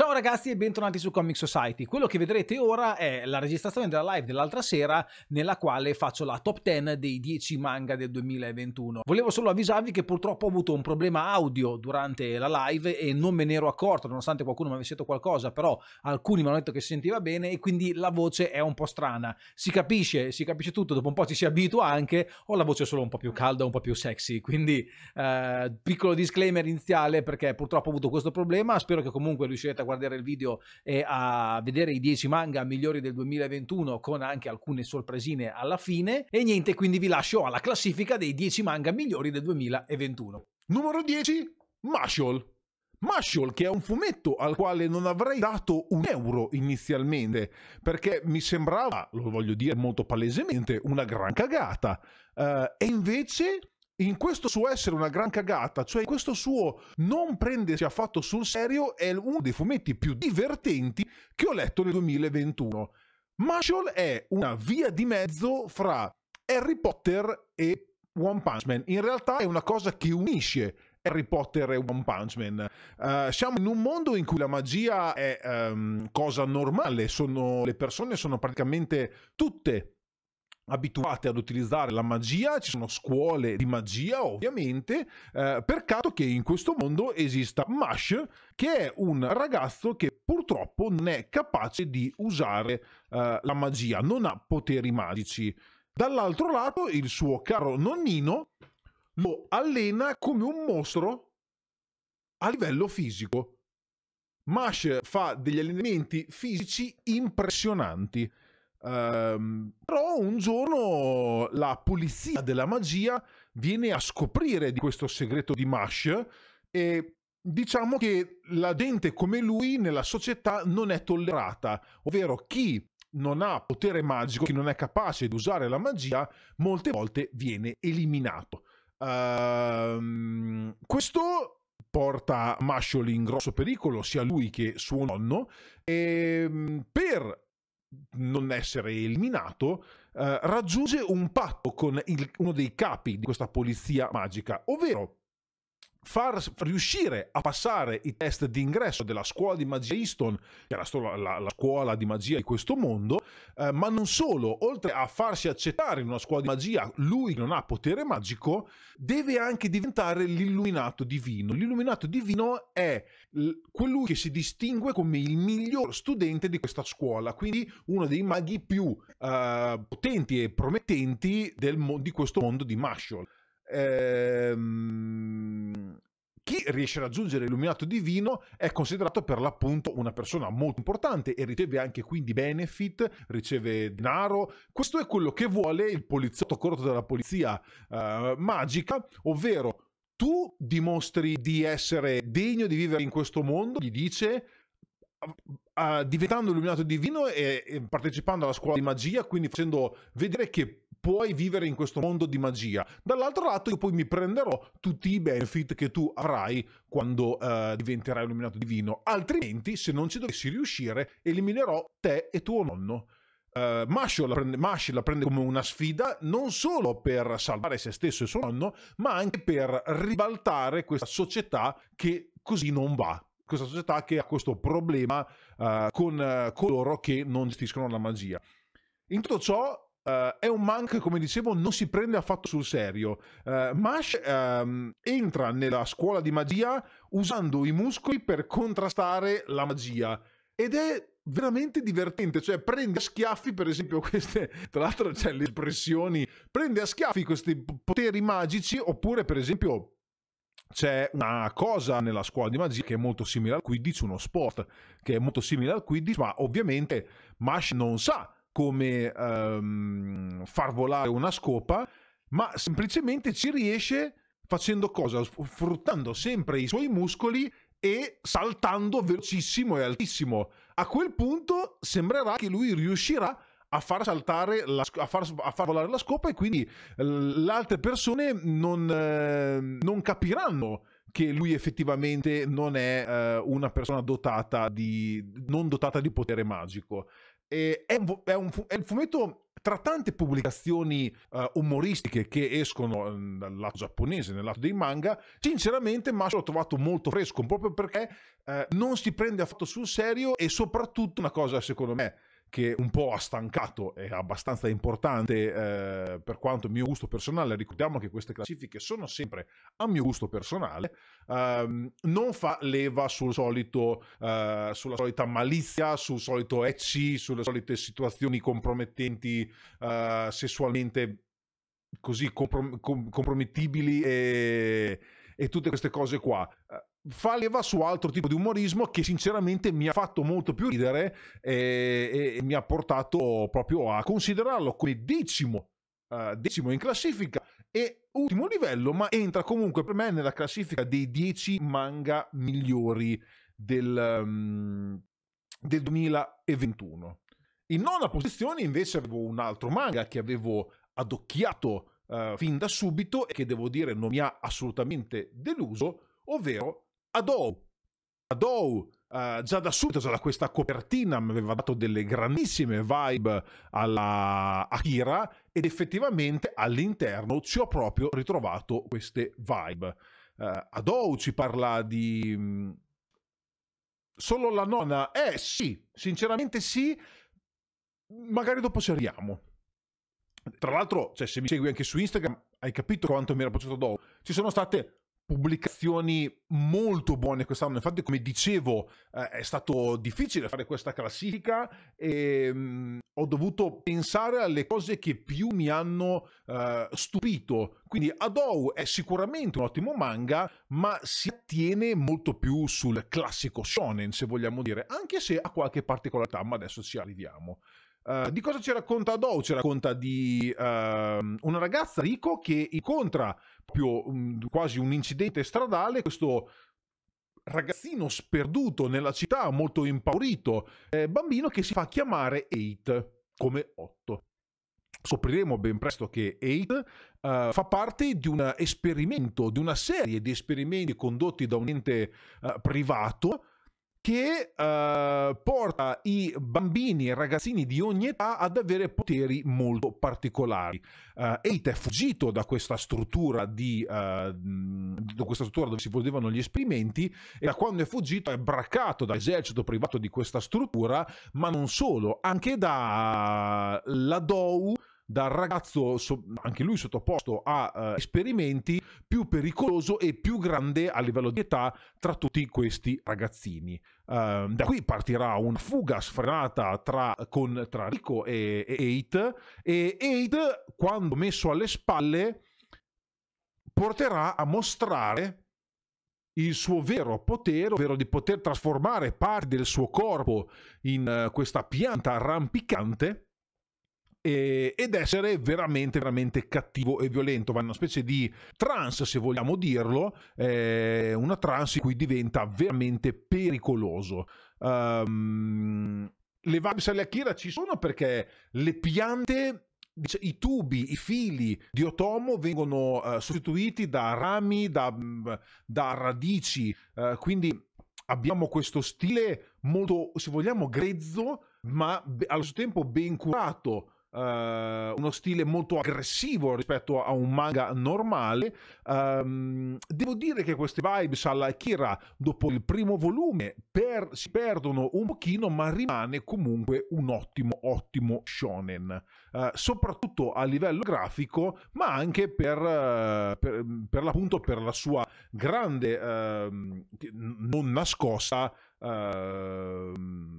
Ciao ragazzi e bentornati su Comic Society. Quello che vedrete ora è la registrazione della live dell'altra sera nella quale faccio la top 10 dei 10 manga del 2021. Volevo solo avvisarvi che purtroppo ho avuto un problema audio durante la live e non me ne ero accorto, nonostante qualcuno mi avesse detto qualcosa, però alcuni mi hanno detto che si sentiva bene e quindi la voce è un po' strana. Si capisce, si capisce tutto, dopo un po' ci si abitua anche, ho la voce solo un po' più calda, un po' più sexy, quindi eh, piccolo disclaimer iniziale perché purtroppo ho avuto questo problema, spero che comunque riuscirete a guardare il video e a vedere i 10 manga migliori del 2021 con anche alcune sorpresine alla fine. E niente, quindi vi lascio alla classifica dei 10 manga migliori del 2021. Numero 10, Marshall. Marshall, che è un fumetto al quale non avrei dato un euro inizialmente, perché mi sembrava, lo voglio dire molto palesemente, una gran cagata. Uh, e invece in questo suo essere una gran cagata, cioè questo suo non prendersi affatto sul serio, è uno dei fumetti più divertenti che ho letto nel 2021. Marshall è una via di mezzo fra Harry Potter e One Punch Man. In realtà è una cosa che unisce Harry Potter e One Punch Man. Uh, siamo in un mondo in cui la magia è um, cosa normale, sono, le persone sono praticamente tutte abituate ad utilizzare la magia, ci sono scuole di magia ovviamente, eh, peccato che in questo mondo esista Mash che è un ragazzo che purtroppo non è capace di usare eh, la magia, non ha poteri magici. Dall'altro lato il suo caro nonnino lo allena come un mostro a livello fisico. Mash fa degli allenamenti fisici impressionanti Um, però un giorno la polizia della magia viene a scoprire di questo segreto di Mash e diciamo che la gente come lui nella società non è tollerata, ovvero chi non ha potere magico, chi non è capace di usare la magia, molte volte viene eliminato. Um, questo porta Mashol in grosso pericolo, sia lui che suo nonno, e ehm, per non essere eliminato, eh, raggiunge un patto con il, uno dei capi di questa polizia magica, ovvero far riuscire a passare i test d'ingresso della scuola di magia Easton, che era la, la, la scuola di magia di questo mondo, eh, ma non solo, oltre a farsi accettare in una scuola di magia, lui che non ha potere magico, deve anche diventare l'illuminato divino. L'illuminato divino è colui che si distingue come il miglior studente di questa scuola, quindi uno dei maghi più eh, potenti e promettenti del, di questo mondo di Marshall ehm, chi riesce a raggiungere l'illuminato divino è considerato per l'appunto una persona molto importante e riceve anche quindi benefit, riceve denaro. Questo è quello che vuole il poliziotto corto della polizia eh, magica, ovvero tu dimostri di essere degno di vivere in questo mondo, gli dice ah, ah, diventando illuminato divino e, partecipando alla scuola di magia, quindi facendo vedere che puoi vivere in questo mondo di magia. Dall'altro lato, io poi mi prenderò tutti i benefit che tu avrai quando eh, diventerai illuminato divino. Altrimenti, se non ci dovessi riuscire, eliminerò te e tuo nonno. Uh, eh, Masho la, prende, la prende come una sfida non solo per salvare se stesso e suo nonno, ma anche per ribaltare questa società che così non va questa società che ha questo problema uh, con uh, coloro che non gestiscono la magia. In tutto ciò Uh, è un mank, come dicevo, non si prende affatto sul serio. Uh, Mash um, entra nella scuola di magia usando i muscoli per contrastare la magia. Ed è veramente divertente, cioè prende a schiaffi per esempio queste, tra l'altro c'è cioè, le espressioni, prende a schiaffi questi poteri magici oppure per esempio c'è una cosa nella scuola di magia che è molto simile al Quidditch, uno sport che è molto simile al Quidditch, ma ovviamente Mash non sa come um, far volare una scopa, ma semplicemente ci riesce facendo cosa? Sfruttando sempre i suoi muscoli e saltando velocissimo e altissimo. A quel punto sembrerà che lui riuscirà a far saltare la, a far, a far volare la scopa e quindi le altre persone non, eh, non, capiranno che lui effettivamente non è eh, una persona dotata di non dotata di potere magico. E è, un, è, un, è un fumetto tra tante pubblicazioni uh, umoristiche che escono mm, dal lato giapponese, nel lato dei manga, sinceramente ma l'ho trovato molto fresco, proprio perché uh, non si prende affatto sul serio e soprattutto una cosa secondo me che un po' ha stancato è abbastanza importante eh, per quanto mio gusto personale ricordiamo che queste classifiche sono sempre a mio gusto personale ehm, non fa leva sul solito eh, sulla solita malizia sul solito ecci sulle solite situazioni compromettenti eh, sessualmente così comprom- compromettibili e, e tutte queste cose qua eh, fa leva su altro tipo di umorismo che sinceramente mi ha fatto molto più ridere e, e mi ha portato proprio a considerarlo come decimo, uh, decimo in classifica e ultimo livello, ma entra comunque per me nella classifica dei 10 manga migliori del, um, del 2021. In nona posizione invece avevo un altro manga che avevo adocchiato uh, fin da subito e che devo dire non mi ha assolutamente deluso, ovvero Adou. Adou. Uh, eh, già da subito, già da questa copertina, mi aveva dato delle grandissime vibe alla Akira ed effettivamente all'interno ci ho proprio ritrovato queste vibe. Uh, eh, Adou ci parla di... Mm, solo la nonna? Eh sì, sinceramente sì, magari dopo ci arriviamo. Tra l'altro, cioè, se mi segui anche su Instagram, hai capito quanto mi era piaciuto dopo. Ci sono state pubblicazioni molto buone quest'anno. Infatti, come dicevo, eh, è stato difficile fare questa classifica e mh, mm, ho dovuto pensare alle cose che più mi hanno eh, stupito. Quindi Adou è sicuramente un ottimo manga, ma si attiene molto più sul classico shonen, se vogliamo dire, anche se ha qualche particolarità, ma adesso ci arriviamo. Eh, di cosa ci racconta Dow? Ci racconta di uh, una ragazza Rico che incontra proprio um, mm, quasi un incidente stradale, questo ragazzino sperduto nella città, molto impaurito, eh, bambino che si fa chiamare 8 come 8. Scopriremo ben presto che 8 uh, eh, fa parte di un esperimento, di una serie di esperimenti condotti da un ente eh, privato che uh, porta i bambini e ragazzini di ogni età ad avere poteri molto particolari. Uh, Eight è fuggito da questa struttura di uh, da questa struttura dove si volevano gli esperimenti e da quando è fuggito è braccato dall'esercito privato di questa struttura, ma non solo, anche da la DOU dal ragazzo, anche lui sottoposto a uh, esperimenti, più pericoloso e più grande a livello di età tra tutti questi ragazzini. Uh, da qui partirà una fuga sfrenata tra, con, tra Rico e, Eid. e Eid, quando messo alle spalle porterà a mostrare il suo vero potere, ovvero di poter trasformare parte del suo corpo in uh, questa pianta arrampicante e, ed essere veramente, veramente cattivo e violento. Va in una specie di trance, se vogliamo dirlo, eh, una trance in cui diventa veramente pericoloso. Um, le Vabis alle Akira ci sono perché le piante i tubi, i fili di otomo vengono uh, sostituiti da rami, da, mm, da radici, uh, quindi abbiamo questo stile molto, se vogliamo, grezzo, ma allo stesso tempo ben curato Uh, uno stile molto aggressivo rispetto a un manga normale. Um, devo dire che queste vibes alla Kira dopo il primo volume per, si perdono un pochino, ma rimane comunque un ottimo, ottimo shonen, uh, soprattutto a livello grafico, ma anche per, uh, per, per l'appunto per la sua grande, ehm, non nascosta ehm,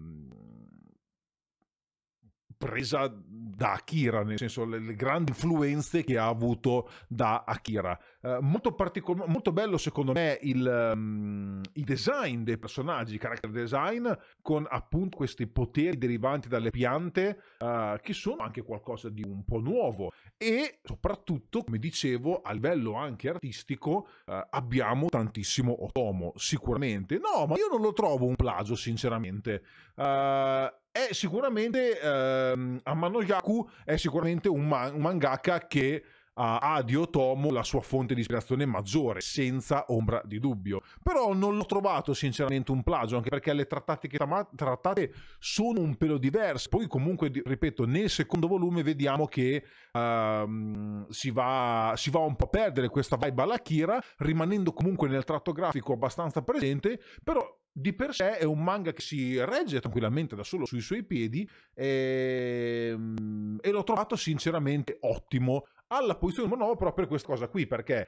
presa da Akira, nel senso le, le grandi influenze che ha avuto da Akira. Eh, molto, particol- molto bello secondo me il, um, il design dei personaggi, il character design, con appunto questi poteri derivanti dalle piante eh, che sono anche qualcosa di un po' nuovo e soprattutto, come dicevo, a livello anche artistico eh, abbiamo tantissimo Otomo, sicuramente. No, ma io non lo trovo un plagio, sinceramente. Uh, è sicuramente ehm, Amano Yaku è sicuramente un, man- un mangaka che ha di Otomo la sua fonte di ispirazione maggiore, senza ombra di dubbio. Però non l'ho trovato sinceramente un plagio, anche perché le trattatiche trattate sono un pelo diverse. Poi comunque, ripeto, nel secondo volume vediamo che uh, si, va, si va un po' a perdere questa vibe alla Kira, rimanendo comunque nel tratto grafico abbastanza presente, però di per sé è un manga che si regge tranquillamente da solo sui suoi piedi e, ehm, e l'ho trovato sinceramente ottimo alla posizione numero 9 proprio per questa cosa qui perché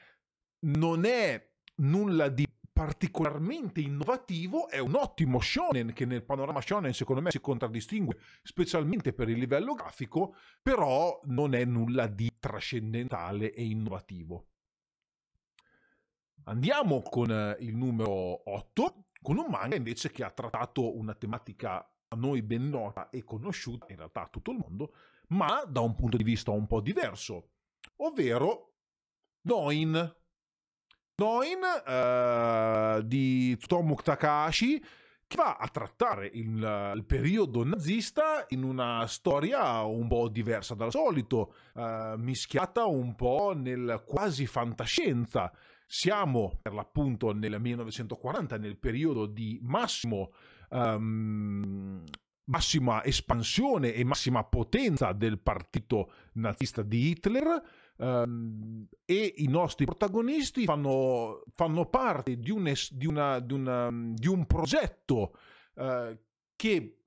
non è nulla di particolarmente innovativo è un ottimo shonen che nel panorama shonen secondo me si contraddistingue specialmente per il livello grafico però non è nulla di trascendentale e innovativo andiamo con il numero 8 con un manga invece che ha trattato una tematica a noi ben nota e conosciuta, in realtà a tutto il mondo, ma da un punto di vista un po' diverso, ovvero Noin. Noin uh, di Tsutomu Takahashi che va a trattare il, il, periodo nazista in una storia un po' diversa dal solito, uh, mischiata un po' nel quasi fantascienza, siamo per l'appunto nel 1940, nel periodo di massimo, um, massima espansione e massima potenza del partito nazista di Hitler. Um, e i nostri protagonisti fanno, fanno parte di un, es, di una, di una, di un progetto uh, che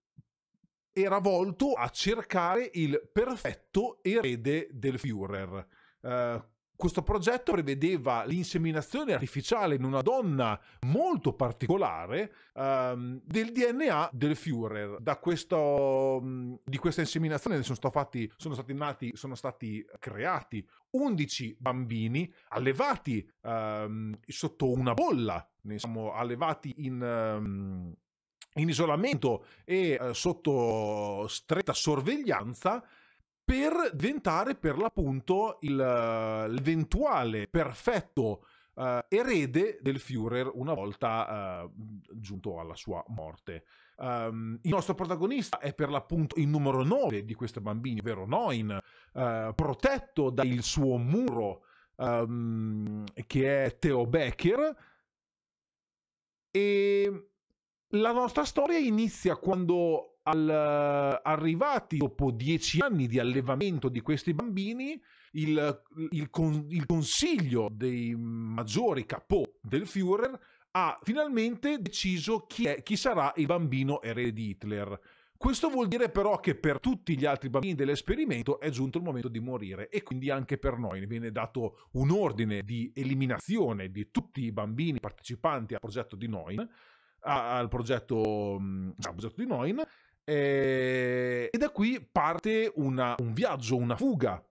era volto a cercare il perfetto erede del Führer. Uh, questo progetto prevedeva l'inseminazione artificiale in una donna molto particolare ehm, del DNA del Führer. Da questo, mm, di questa inseminazione sono, fatti, sono, stati nati, sono stati creati 11 bambini allevati ehm, sotto una bolla, diciamo, allevati in... Ehm, in isolamento e eh, sotto stretta sorveglianza per diventare per l'appunto il, eh, l'eventuale perfetto uh, erede del Führer una volta uh, giunto alla sua morte. Um, il nostro protagonista è per l'appunto il numero 9 di questi bambini, ovvero Noin, uh, protetto dal suo muro um, che è Theo Becker e la nostra storia inizia quando al, eh, arrivati dopo dieci anni di allevamento di questi bambini, il, il, con, il consiglio dei maggiori capo del Führer ha finalmente deciso chi, è, chi sarà il bambino erede di Hitler. Questo vuol dire però che per tutti gli altri bambini dell'esperimento è giunto il momento di morire e quindi anche per noi viene dato un ordine di eliminazione di tutti i bambini partecipanti al progetto di Noin, al progetto, mm, al progetto di Noin e, ehm, e da qui parte una, un viaggio, una fuga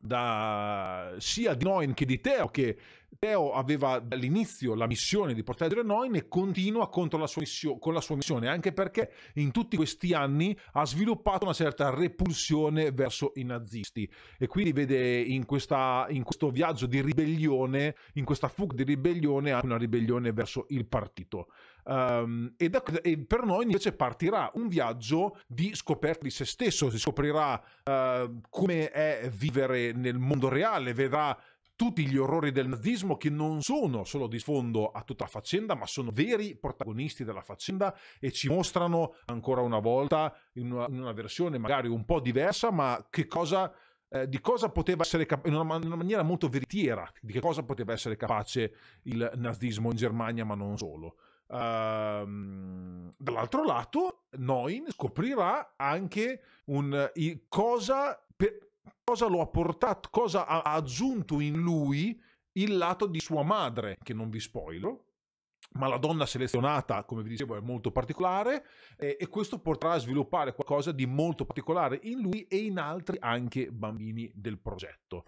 da sia di Noin che di Teo, che Teo aveva dall'inizio la missione di proteggere Noin e continua la missio- con la sua missione, anche perché in tutti questi anni ha sviluppato una certa repulsione verso i nazisti e quindi vede in, questa, in questo viaggio di ribellione, in questa fuga di ribellione, anche una ribellione verso il partito. Um, e, da, e, per noi invece partirà un viaggio di scoperta di se stesso, si scoprirà uh, come è vivere nel mondo reale, vedrà tutti gli orrori del nazismo che non sono solo di sfondo a tutta la faccenda, ma sono veri protagonisti della faccenda e ci mostrano ancora una volta in una, in una versione magari un po' diversa, ma che cosa eh, di cosa poteva essere capace, in, in, una maniera molto veritiera, di che cosa poteva essere capace il nazismo in Germania, ma non solo. Uh, dall'altro lato, Noin scoprirà anche un, i, cosa, per, cosa lo ha portato, cosa ha, ha aggiunto in lui il lato di sua madre, che non vi spoilo, ma la donna selezionata, come vi dicevo, è molto particolare eh, e questo potrà sviluppare qualcosa di molto particolare in lui e in altri anche bambini del progetto.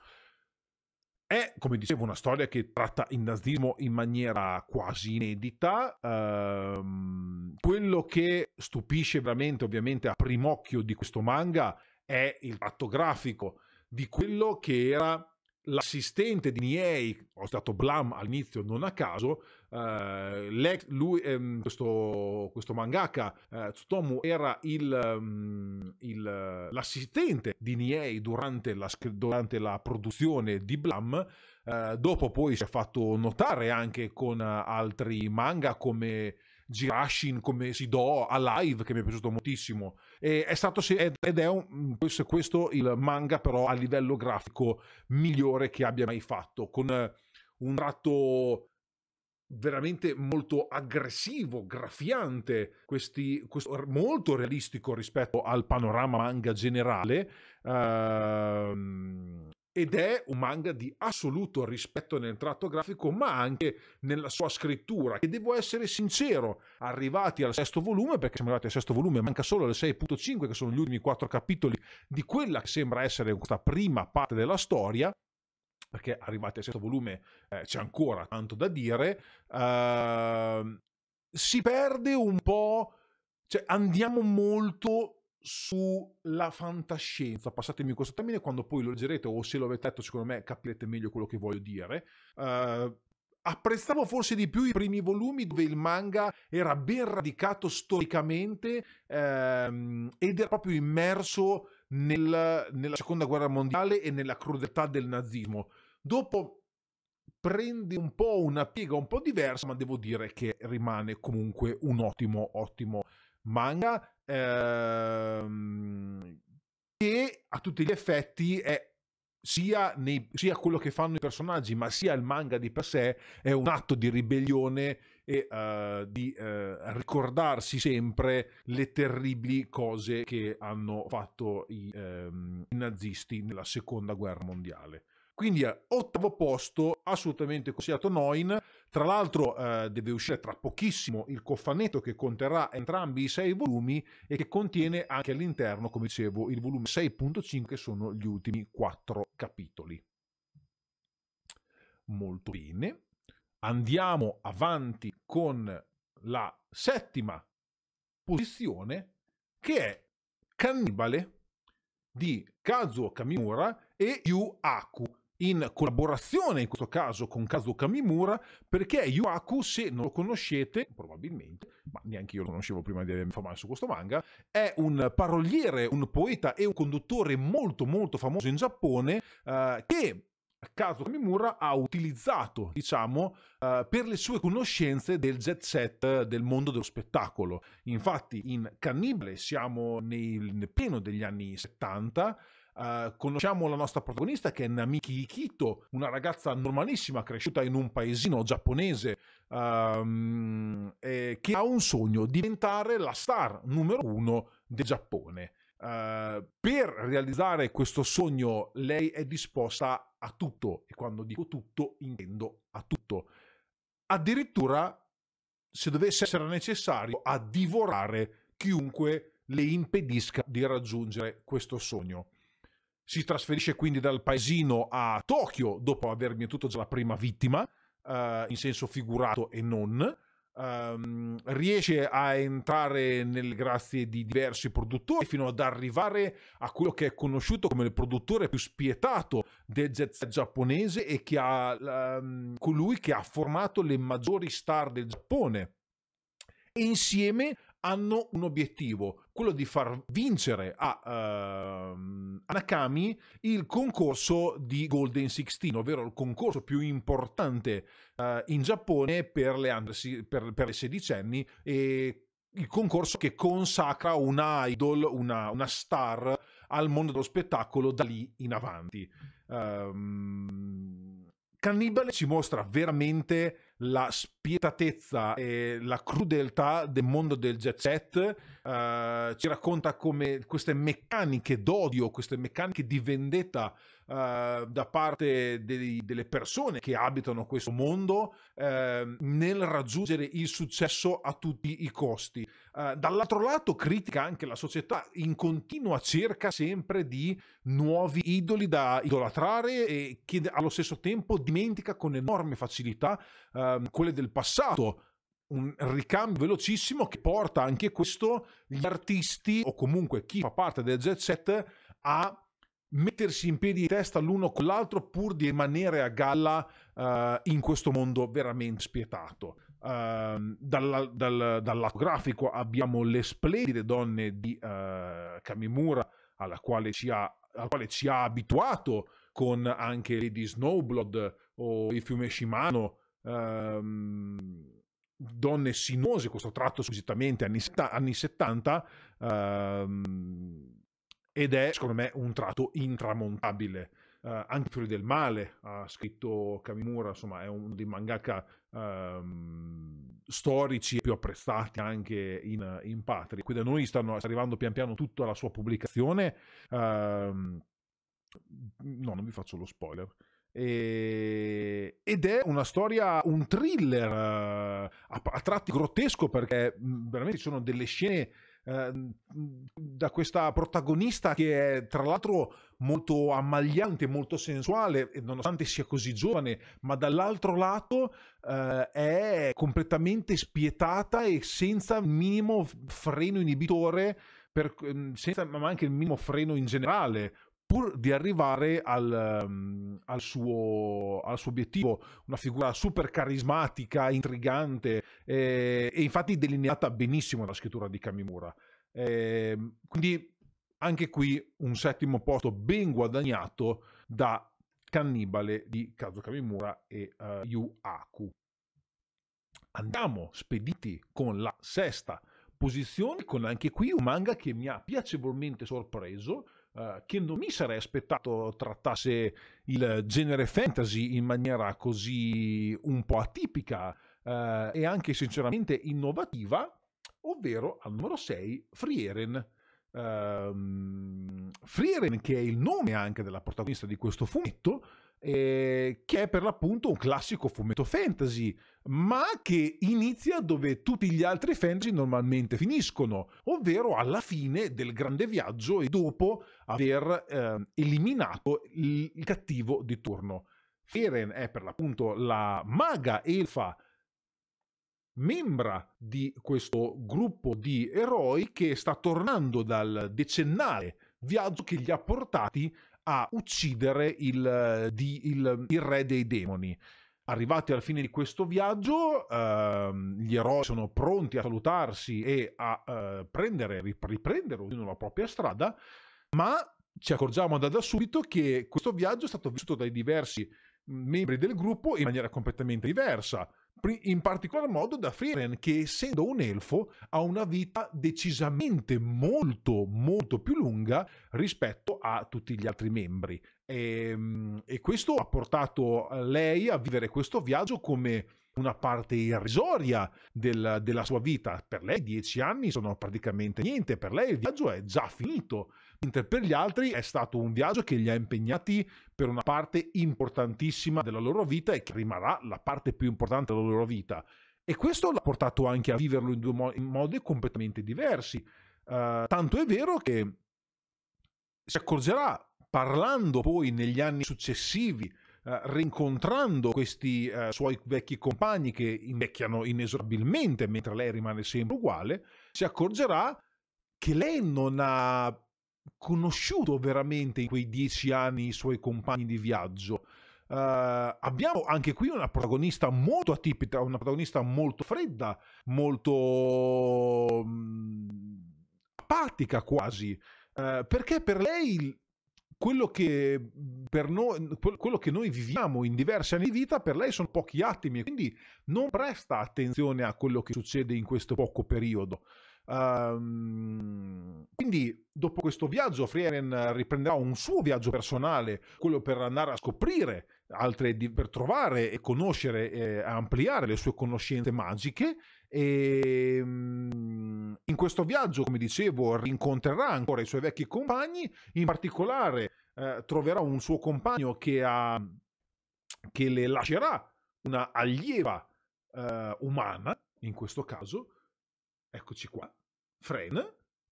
È, come dicevo, una storia che tratta il nazismo in maniera quasi inedita. Ehm, quello che stupisce veramente, ovviamente, a primocchio di questo manga è il tratto grafico di quello che era l'assistente di Niei, ho stato Blam all'inizio non a caso, eh, le, lui, ehm, questo, questo, mangaka eh, Tsutomu era il, um, il, l'assistente di Niei durante la, durante la produzione di Blam eh, dopo poi si è fatto notare anche con altri manga come Girashin, come Sido, Alive, che mi è piaciuto moltissimo. E è stato, ed è un, mm, questo, questo, il manga però a livello grafico migliore che abbia mai fatto, con un tratto veramente molto aggressivo, graffiante, questi, questo, molto realistico rispetto al panorama manga generale. Uh, ed è un manga di assoluto rispetto nel tratto grafico, ma anche nella sua scrittura. E devo essere sincero, arrivati al sesto volume, perché siamo arrivati al sesto volume, manca solo le 6.5, che sono gli ultimi quattro capitoli di quella che sembra essere questa prima parte della storia, perché arrivati al sesto volume eh, c'è ancora tanto da dire, eh, si perde un po', cioè andiamo molto sulla fantascienza, passatemi questo termine, quando poi lo leggerete o se lo avete letto secondo me capirete meglio quello che voglio dire. Eh, apprezzavo forse di più i primi volumi dove il manga era ben radicato storicamente ehm, ed era proprio immerso nel, nella seconda guerra mondiale e nella crudeltà del nazismo. Dopo prende un po' una piega un po' diversa, ma devo dire che rimane comunque un ottimo, ottimo manga. Ehm, che a tutti gli effetti è sia, nei, sia, quello che fanno i personaggi, ma sia il manga di per sé, è un atto di ribellione e uh, di uh, ricordarsi sempre le terribili cose che hanno fatto i, um, i nazisti nella seconda guerra mondiale. Quindi ottavo posto, assolutamente consigliato Noin. Tra l'altro eh, deve uscire tra pochissimo il cofanetto che conterrà entrambi i sei volumi e che contiene anche all'interno, come dicevo, il volume 6.5 sono gli ultimi quattro capitoli. Molto bene. Andiamo avanti con la settima posizione che è Cannibale di Kazuo Kamimura e Yu Aku in collaborazione in questo caso con Kazuo Kamimura, perché Yuaku, se non lo conoscete, probabilmente, ma neanche io lo conoscevo prima di avermi informarmi su questo manga, è un paroliere, un poeta e un conduttore molto molto famoso in Giappone eh, che Kazuo Kamimura ha utilizzato, diciamo, uh, per le sue conoscenze del jet set del mondo dello spettacolo. Infatti in Cannibale siamo nel, nel pieno degli anni 70, eh, conosciamo la nostra protagonista che è Namiki Ikito, una ragazza normalissima cresciuta in un paesino giapponese um, eh, che ha un sogno, diventare la star numero uno del Giappone. Uh, per realizzare questo sogno lei è disposta a tutto e quando dico tutto intendo a tutto. Addirittura se dovesse essere necessario a divorare chiunque le impedisca di raggiungere questo sogno. Si trasferisce quindi dal paesino a Tokyo dopo aver mietuto già la prima vittima, eh, in senso figurato e non. Um, riesce a entrare nelle grazie di diversi produttori fino ad arrivare a quello che è conosciuto come il produttore più spietato del jazz giapponese e che ha, um, colui che ha formato le maggiori star del Giappone. E insieme hanno un obiettivo, quello di far vincere a uh, Anakami il concorso di Golden 16, ovvero il concorso più importante uh, in Giappone per le, under, per, per le sedicenni e il concorso che consacra una idol, una, una star al mondo dello spettacolo da lì in avanti. Um, Cannibale ci mostra veramente la spietatezza e la crudeltà del mondo del jet set uh, ci racconta come queste meccaniche d'odio, queste meccaniche di vendetta uh, da parte dei, delle persone che abitano questo mondo uh, nel raggiungere il successo a tutti i costi. dall'altro lato critica anche la società in continua cerca sempre di nuovi idoli da idolatrare e che allo stesso tempo dimentica con enorme facilità ehm, quelle del passato un ricambio velocissimo che porta anche questo gli artisti o comunque chi fa parte del jet set a mettersi in piedi di testa l'uno con l'altro pur di rimanere a galla uh, in questo mondo veramente spietato. Uh, dal, dal, dal, lato grafico abbiamo le splendide donne di uh, Kamimura alla quale ci ha, al quale ci ha abituato con anche Lady Snowblood o i Fiume Shimano. Um, donne sinuose, questo tratto squisitamente anni, anni 70, ehm, ed è secondo me un tratto intramontabile. Eh, anche Fiori del Male ha scritto Kamimura, insomma è uno dei mangaka ehm, storici più apprezzati anche in, in patria. Qui da noi stanno, sta arrivando pian piano tutta la sua pubblicazione. Ehm, no, non vi faccio lo spoiler. E... ed è una storia, un thriller eh, a, a tratti grottesco perché veramente ci sono delle scene eh, da questa protagonista che è tra l'altro molto ammagliante, molto sensuale, nonostante sia così giovane, ma dall'altro lato eh, è completamente spietata e senza minimo freno inibitore, per, senza, ma anche il minimo freno in generale pur di arrivare al, ehm, al, suo, al, suo, obiettivo, una figura super carismatica, intrigante eh, e infatti delineata benissimo dalla scrittura di Kamimura. Eh, quindi anche qui un settimo posto ben guadagnato da Cannibale di Kazuo Kamimura e uh, Yu Andiamo spediti con la sesta posizione, con anche qui un manga che mi ha piacevolmente sorpreso, eh, che non mi sarei aspettato trattasse il genere fantasy in maniera così un po' atipica eh, e anche sinceramente innovativa, ovvero al numero 6 Frieren. Um, Frieren che è il nome anche della protagonista di questo fumetto, eh, che è per l'appunto un classico fumetto fantasy, ma che inizia dove tutti gli altri fantasy normalmente finiscono, ovvero alla fine del grande viaggio e dopo aver eh, eliminato il, il cattivo di turno. Eren è per l'appunto la maga elfa membra di questo gruppo di eroi che sta tornando dal decennale viaggio che li ha portati a uccidere il, eh, di, il, il re dei demoni. Arrivati alla fine di questo viaggio, ehm, gli eroi sono pronti a salutarsi e a eh, prendere, riprendere ognuno la propria strada, ma ci accorgiamo da, da subito che questo viaggio è stato vissuto dai diversi mm, membri del gruppo in maniera completamente diversa in particolar modo da Frieren che essendo un elfo ha una vita decisamente molto molto più lunga rispetto a tutti gli altri membri e, ehm, e questo ha portato lei a vivere questo viaggio come una parte irrisoria del, della sua vita per lei dieci anni sono praticamente niente per lei il viaggio è già finito mentre per gli altri è stato un viaggio che li ha impegnati per una parte importantissima della loro vita e che rimarrà la parte più importante della loro vita. E questo l'ha portato anche a viverlo in, mo- in modi completamente diversi. Uh, tanto è vero che si accorgerà, parlando poi negli anni successivi, Uh, rincontrando questi uh, suoi vecchi compagni che invecchiano inesorabilmente mentre lei rimane sempre uguale, si accorgerà che lei non ha conosciuto veramente in quei dieci anni i suoi compagni di viaggio. Uh, abbiamo anche qui una protagonista molto atipica, una protagonista molto fredda, molto mm, apatica quasi, uh, perché per lei quello che, mm, per noi, quello che, noi, viviamo in diversi anni di vita per lei sono pochi attimi e quindi non presta attenzione a quello che succede in questo poco periodo. Um, quindi dopo questo viaggio Frieren riprenderà un suo viaggio personale, quello per andare a scoprire altre, per trovare e conoscere eh, e ampliare le sue conoscenze magiche e ehm, in questo viaggio, come dicevo, rincontrerà ancora i suoi vecchi compagni, in particolare eh, troverà un suo compagno che, ha, che le lascerà una allieva eh, umana, in questo caso, eccoci qua, Fren,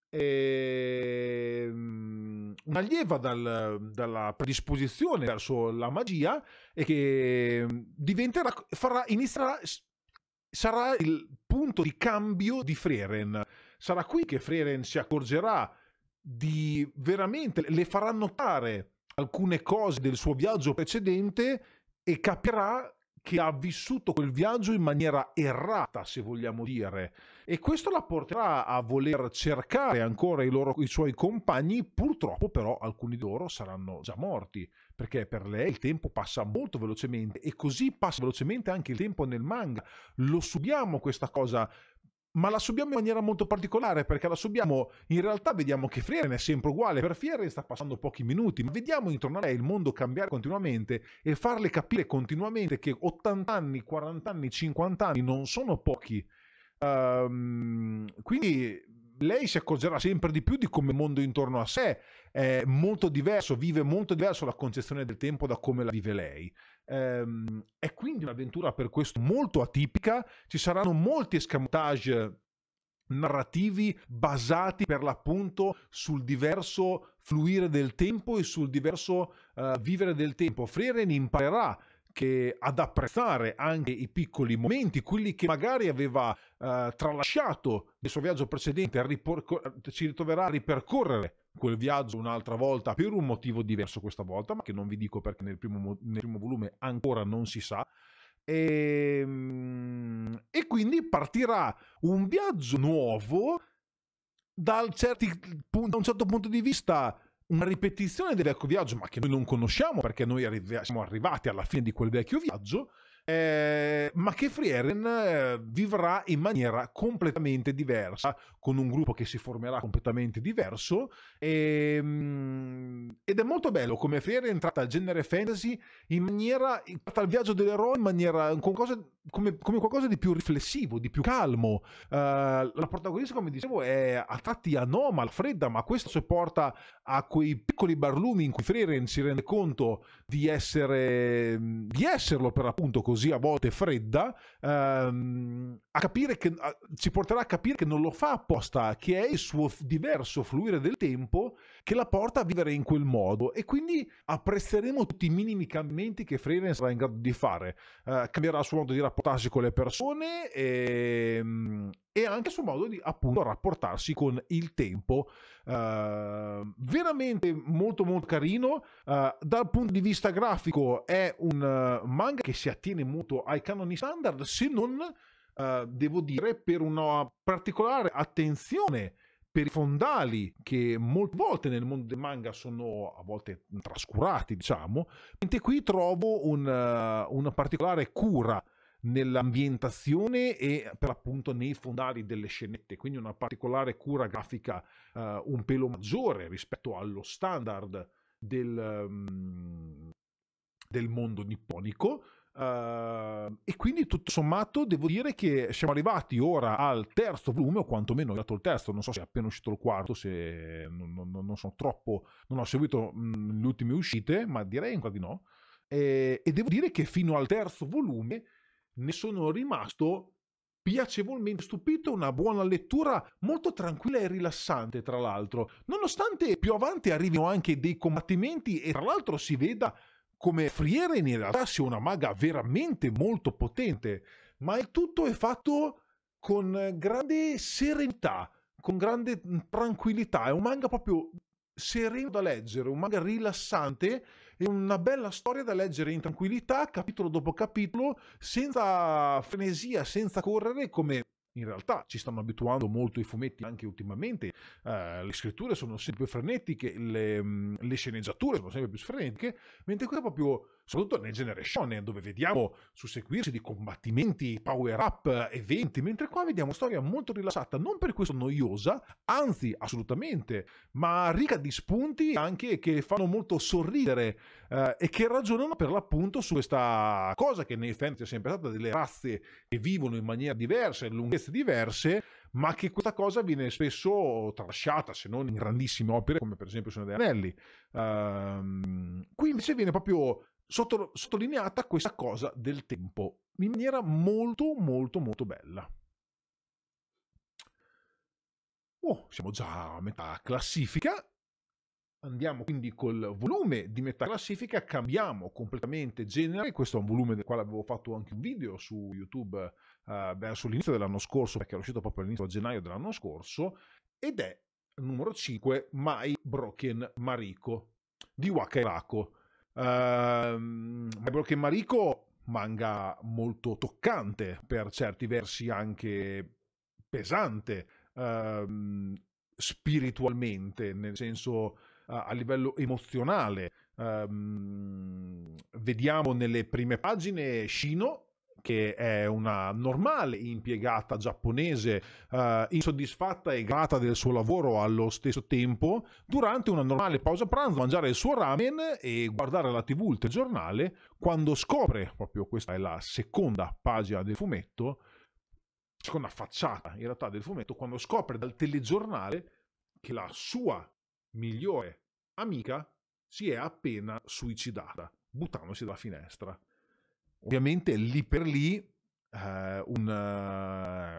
e, um, un'allieva dal, dalla predisposizione verso la magia e che ehm, diventerà, farà, inizierà, sarà il punto di cambio di Freren. Sarà qui che Freren si accorgerà di veramente, le farà notare alcune cose del suo viaggio precedente e capirà che ha vissuto quel viaggio in maniera errata, se vogliamo dire, e questo la porterà a voler cercare ancora i, loro, i suoi compagni, purtroppo però alcuni di loro saranno già morti, perché per lei il tempo passa molto velocemente e così passa velocemente anche il tempo nel manga. Lo subiamo questa cosa ma la subiamo in maniera molto particolare perché la subiamo in realtà vediamo che Frieren è sempre uguale per Frieren sta passando pochi minuti ma vediamo intorno a lei il mondo cambiare continuamente e farle capire continuamente che 80 anni 40 anni 50 anni non sono pochi um, quindi lei si accorgerà sempre di più di come il mondo intorno a sé è molto diverso, vive molto diverso la concezione del tempo da come la vive lei. Ehm, è quindi un'avventura per questo molto atipica, ci saranno molti escamotage narrativi basati per l'appunto sul diverso fluire del tempo e sul diverso uh, vivere del tempo. Freerin imparerà che ad apprezzare anche i piccoli momenti, quelli che magari aveva uh, tralasciato nel suo viaggio precedente, ci ritroverà a ripercorrere quel viaggio un'altra volta per un motivo diverso questa volta, ma che non vi dico perché nel primo, nel primo volume ancora non si sa. E, ehm, e, quindi partirà un viaggio nuovo dal certi, da un certo punto di vista una ripetizione del vecchio viaggio ma che noi non conosciamo perché noi arri- siamo arrivati alla fine di quel vecchio viaggio eh, ma che Frieren eh, vivrà in maniera completamente diversa, con un gruppo che si formerà completamente diverso. E, ehm, ed è molto bello come Frieren è entrata al genere fantasy in maniera, al viaggio dell'eroe in maniera, con cose come, come, qualcosa di più riflessivo, di più calmo. Uh, la protagonista, come dicevo, è a tratti anomala, fredda, ma questo ci porta a quei piccoli barlumi in cui Frieren si rende conto di essere di esserlo per appunto così a volte fredda, uh, a capire che a, ci porterà a capire che non lo fa apposta, che è il suo diverso fluire del tempo che la porta a vivere in quel modo e quindi apprezzeremo tutti i minimi cambiamenti che Frieren sarà in grado di fare. Uh, cambierà il suo modo di rapporto rapportarsi con le persone e, ehm, e anche sul modo di appunto rapportarsi con il tempo. Uh, veramente molto molto carino. Uh, dal punto di vista grafico è un eh, manga che si attiene molto ai canoni standard, se non uh, devo dire per una particolare attenzione per i fondali che molte volte nel mondo del manga sono a volte trascurati, diciamo, mentre qui trovo un, una particolare cura nell'ambientazione e per appunto nei fondali delle scenette, quindi una particolare cura grafica eh, un pelo maggiore rispetto allo standard del, um, del mondo nipponico. Uh, e quindi tutto sommato devo dire che siamo arrivati ora al terzo volume o quantomeno è arrivato il terzo non so se è appena uscito il quarto se non, non, non sono troppo non ho seguito mh, mm, le ultime uscite ma direi ancora di no e, e devo dire che fino al terzo volume ne sono rimasto piacevolmente stupito, una buona lettura molto tranquilla e rilassante tra l'altro, nonostante più avanti arrivino anche dei combattimenti e tra l'altro si veda come Frieren in realtà sia una maga veramente molto potente, ma il tutto è fatto con grande serenità, con grande tranquillità, è un manga proprio sereno da leggere, un manga rilassante è una bella storia da leggere in tranquillità, capitolo dopo capitolo, senza frenesia, senza correre come in realtà ci stanno abituando molto i fumetti anche ultimamente, uh, le scritture sono sempre più frenetiche, le, mm, le, sceneggiature sono sempre più frenetiche, mentre qui è proprio soprattutto nel Generation, dove vediamo susseguirsi di combattimenti, power up, eventi, mentre qua vediamo storia molto rilassata, non per questo noiosa, anzi assolutamente, ma ricca di spunti anche che fanno molto sorridere eh, e che ragionano per l'appunto su questa cosa che nei fantasy è sempre stata delle razze che vivono in maniera diversa, in lunghezze diverse, ma che questa cosa viene spesso tralasciata, se non in grandissime opere come per esempio sono dei Anelli. Uh, qui invece viene proprio sotto, sottolineata questa cosa del tempo in maniera molto molto molto bella. Oh, siamo già a metà classifica. Andiamo quindi col volume di metà classifica, cambiamo completamente genere, questo è un volume del quale avevo fatto anche un video su YouTube eh, verso l'inizio dell'anno scorso, perché è uscito proprio all'inizio a gennaio dell'anno scorso, ed è numero 5 My Broken Mariko di Wakairako Uh, Broken Mariko, manga molto toccante, per certi versi anche pesante uh, spiritualmente, nel senso uh, a livello emozionale. Um, vediamo nelle prime pagine Shino che è una normale impiegata giapponese eh, insoddisfatta e grata del suo lavoro allo stesso tempo, durante una normale pausa pranzo mangiare il suo ramen e guardare la tv, il telegiornale, quando scopre, proprio questa è la seconda pagina del fumetto, seconda facciata in realtà del fumetto, quando scopre dal telegiornale che la sua migliore amica si è appena suicidata, buttandosi dalla finestra. Ovviamente lì per lì eh, un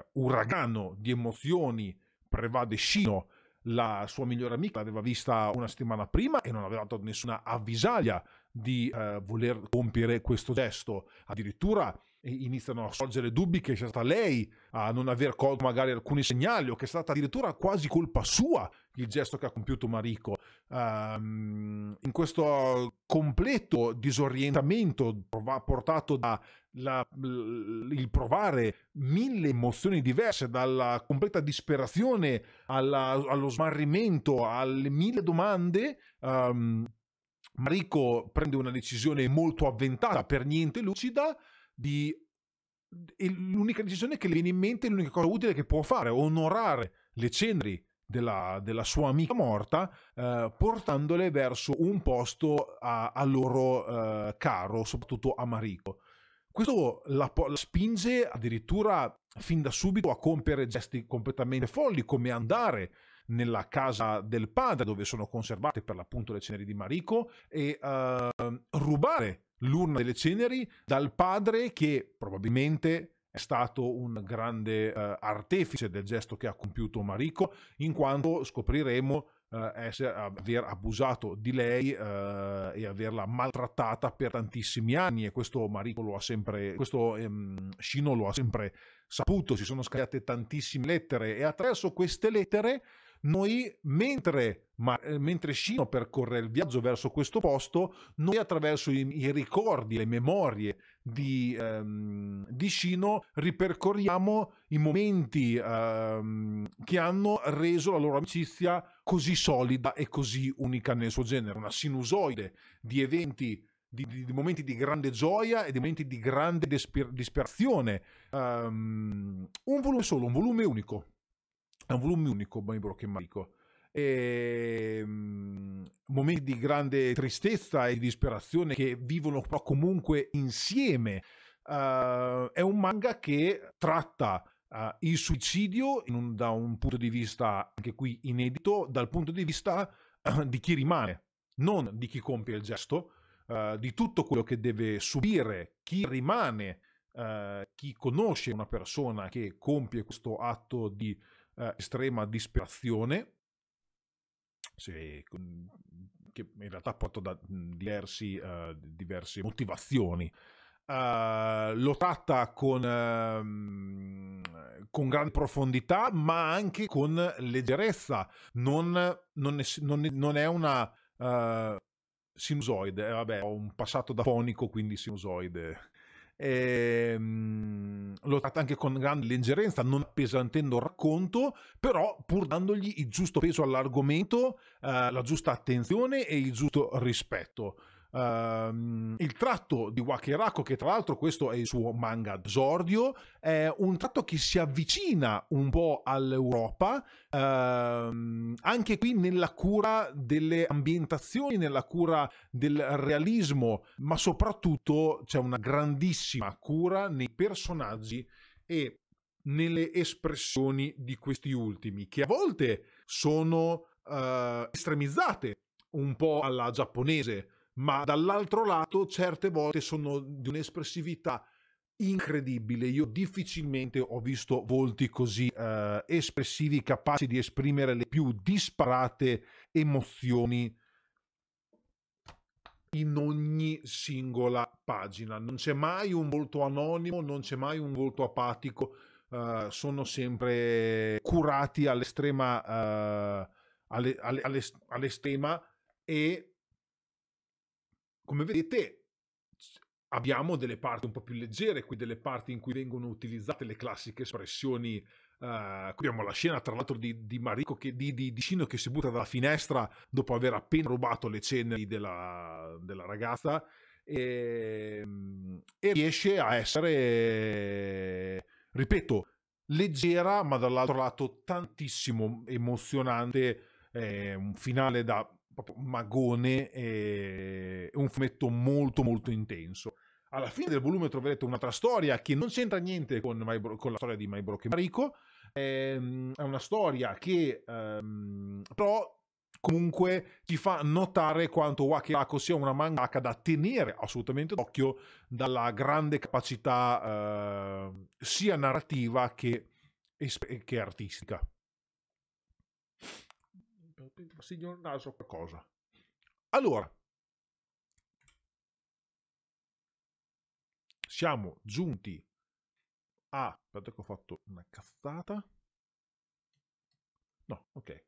uh, uragano di emozioni prevade Shino, la sua migliore amica l'aveva vista una settimana prima e non aveva dato nessuna avvisaglia di eh, voler compiere questo gesto. Addirittura iniziano a sorgere dubbi che sia stata lei a non aver colto magari alcuni segnali o che è stata addirittura quasi colpa sua il gesto che ha compiuto Mariko. Um, in questo completo disorientamento portato dal provare mille emozioni diverse, dalla completa disperazione alla, allo smarrimento, alle mille domande, um, ehm, Marico prende una decisione molto avventata, per niente lucida, di l'unica decisione che le viene in mente è l'unica cosa utile che può fare, onorare le ceneri della, della sua amica morta, eh, portandole verso un posto a, a loro eh, caro, soprattutto a Marico. Questo la, la, spinge addirittura fin da subito a compiere gesti completamente folli, come andare nella casa del padre dove sono conservate per l'appunto le ceneri di Marico e eh, rubare l'urna delle ceneri dal padre che probabilmente è stato un grande eh, artefice del gesto che ha compiuto Mariko, in quanto scopriremo eh, essere, aver abusato di lei eh, e averla maltrattata per tantissimi anni e questo Marico lo ha sempre, questo ehm, Shino lo ha sempre saputo, si sono scagliate tantissime lettere e attraverso queste lettere noi, mentre, ma, eh, mentre Shino percorre il viaggio verso questo posto, noi attraverso i, i ricordi, le memorie di, ehm, di, Shino ripercorriamo i momenti ehm, che hanno reso la loro amicizia così solida e così unica nel suo genere, una sinusoide di eventi di, di, di, momenti di grande gioia e di momenti di grande disper- disperazione. Um, un volume solo, un volume unico. È un volume unico, Bonnie Brook e Marico. E, um, momenti di grande tristezza e disperazione che vivono però comunque insieme. Uh, è un manga che tratta uh, il suicidio un, da un punto di vista anche qui inedito, dal punto di vista uh, di chi rimane, non di chi compie il gesto, di tutto quello che deve subire chi rimane, chi conosce una persona che compie questo atto di eh, estrema disperazione, se, che in realtà porta da mm, diversi, uh, diverse motivazioni. Uh, lo tratta con, uh, con, grande profondità, ma anche con leggerezza. Non, non, è, non, è, non è, una eh, sinusoide, eh, vabbè, ho un passato da fonico, quindi sinusoide ehm, lo tratta anche con grande leggerenza, non appesantendo il racconto, però pur dandogli il giusto peso all'argomento, eh, la giusta attenzione e il giusto rispetto. Um, il tratto di Wakerako, che tra l'altro questo è il suo manga d'esordio, è un tratto che si avvicina un po' all'Europa, um, anche qui nella cura delle ambientazioni, nella cura del realismo, ma soprattutto c'è una grandissima cura nei personaggi e nelle espressioni di questi ultimi, che a volte sono uh, estremizzate un po' alla giapponese, ma dall'altro lato certe volte sono di un'espressività incredibile. Io difficilmente ho visto volti così eh, espressivi, capaci di esprimere le più disparate emozioni in ogni singola pagina. Non c'è mai un volto anonimo, non c'è mai un volto apatico, eh, sono sempre curati all'estrema, eh, alle, alle, all'estrema e come vedete abbiamo delle parti un po' più leggere, qui delle parti in cui vengono utilizzate le classiche espressioni Uh, qui abbiamo la scena tra l'altro di, di Marico che, di, di, di Cino che si butta dalla finestra dopo aver appena rubato le ceneri della, della ragazza e, ehm, e, riesce a essere ripeto leggera ma dall'altro lato tantissimo emozionante eh, un finale da proprio magone e un fumetto molto molto intenso. Alla fine del volume troverete un'altra storia che non c'entra niente con, Bro- con la storia di My Broken Marico, è, ehm, è una storia che ehm, però comunque ti fa notare quanto Wakerako sia una mangaka da tenere assolutamente d'occhio dalla grande capacità eh, sia narrativa che, che artistica signor Naso qualcosa. Allora, siamo giunti a... Aspetta che ho fatto una cazzata. No, ok.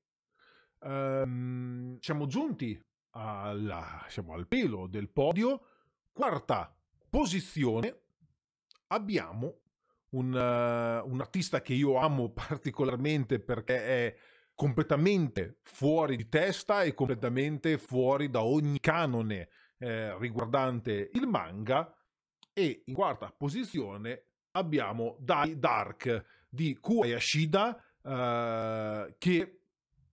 Um, siamo giunti alla, siamo al pelo del podio. Quarta posizione abbiamo un, uh, un artista che io amo particolarmente perché è completamente fuori di testa e completamente fuori da ogni canone eh, riguardante il manga. E in quarta posizione abbiamo Die Dark di Kuayashida eh, che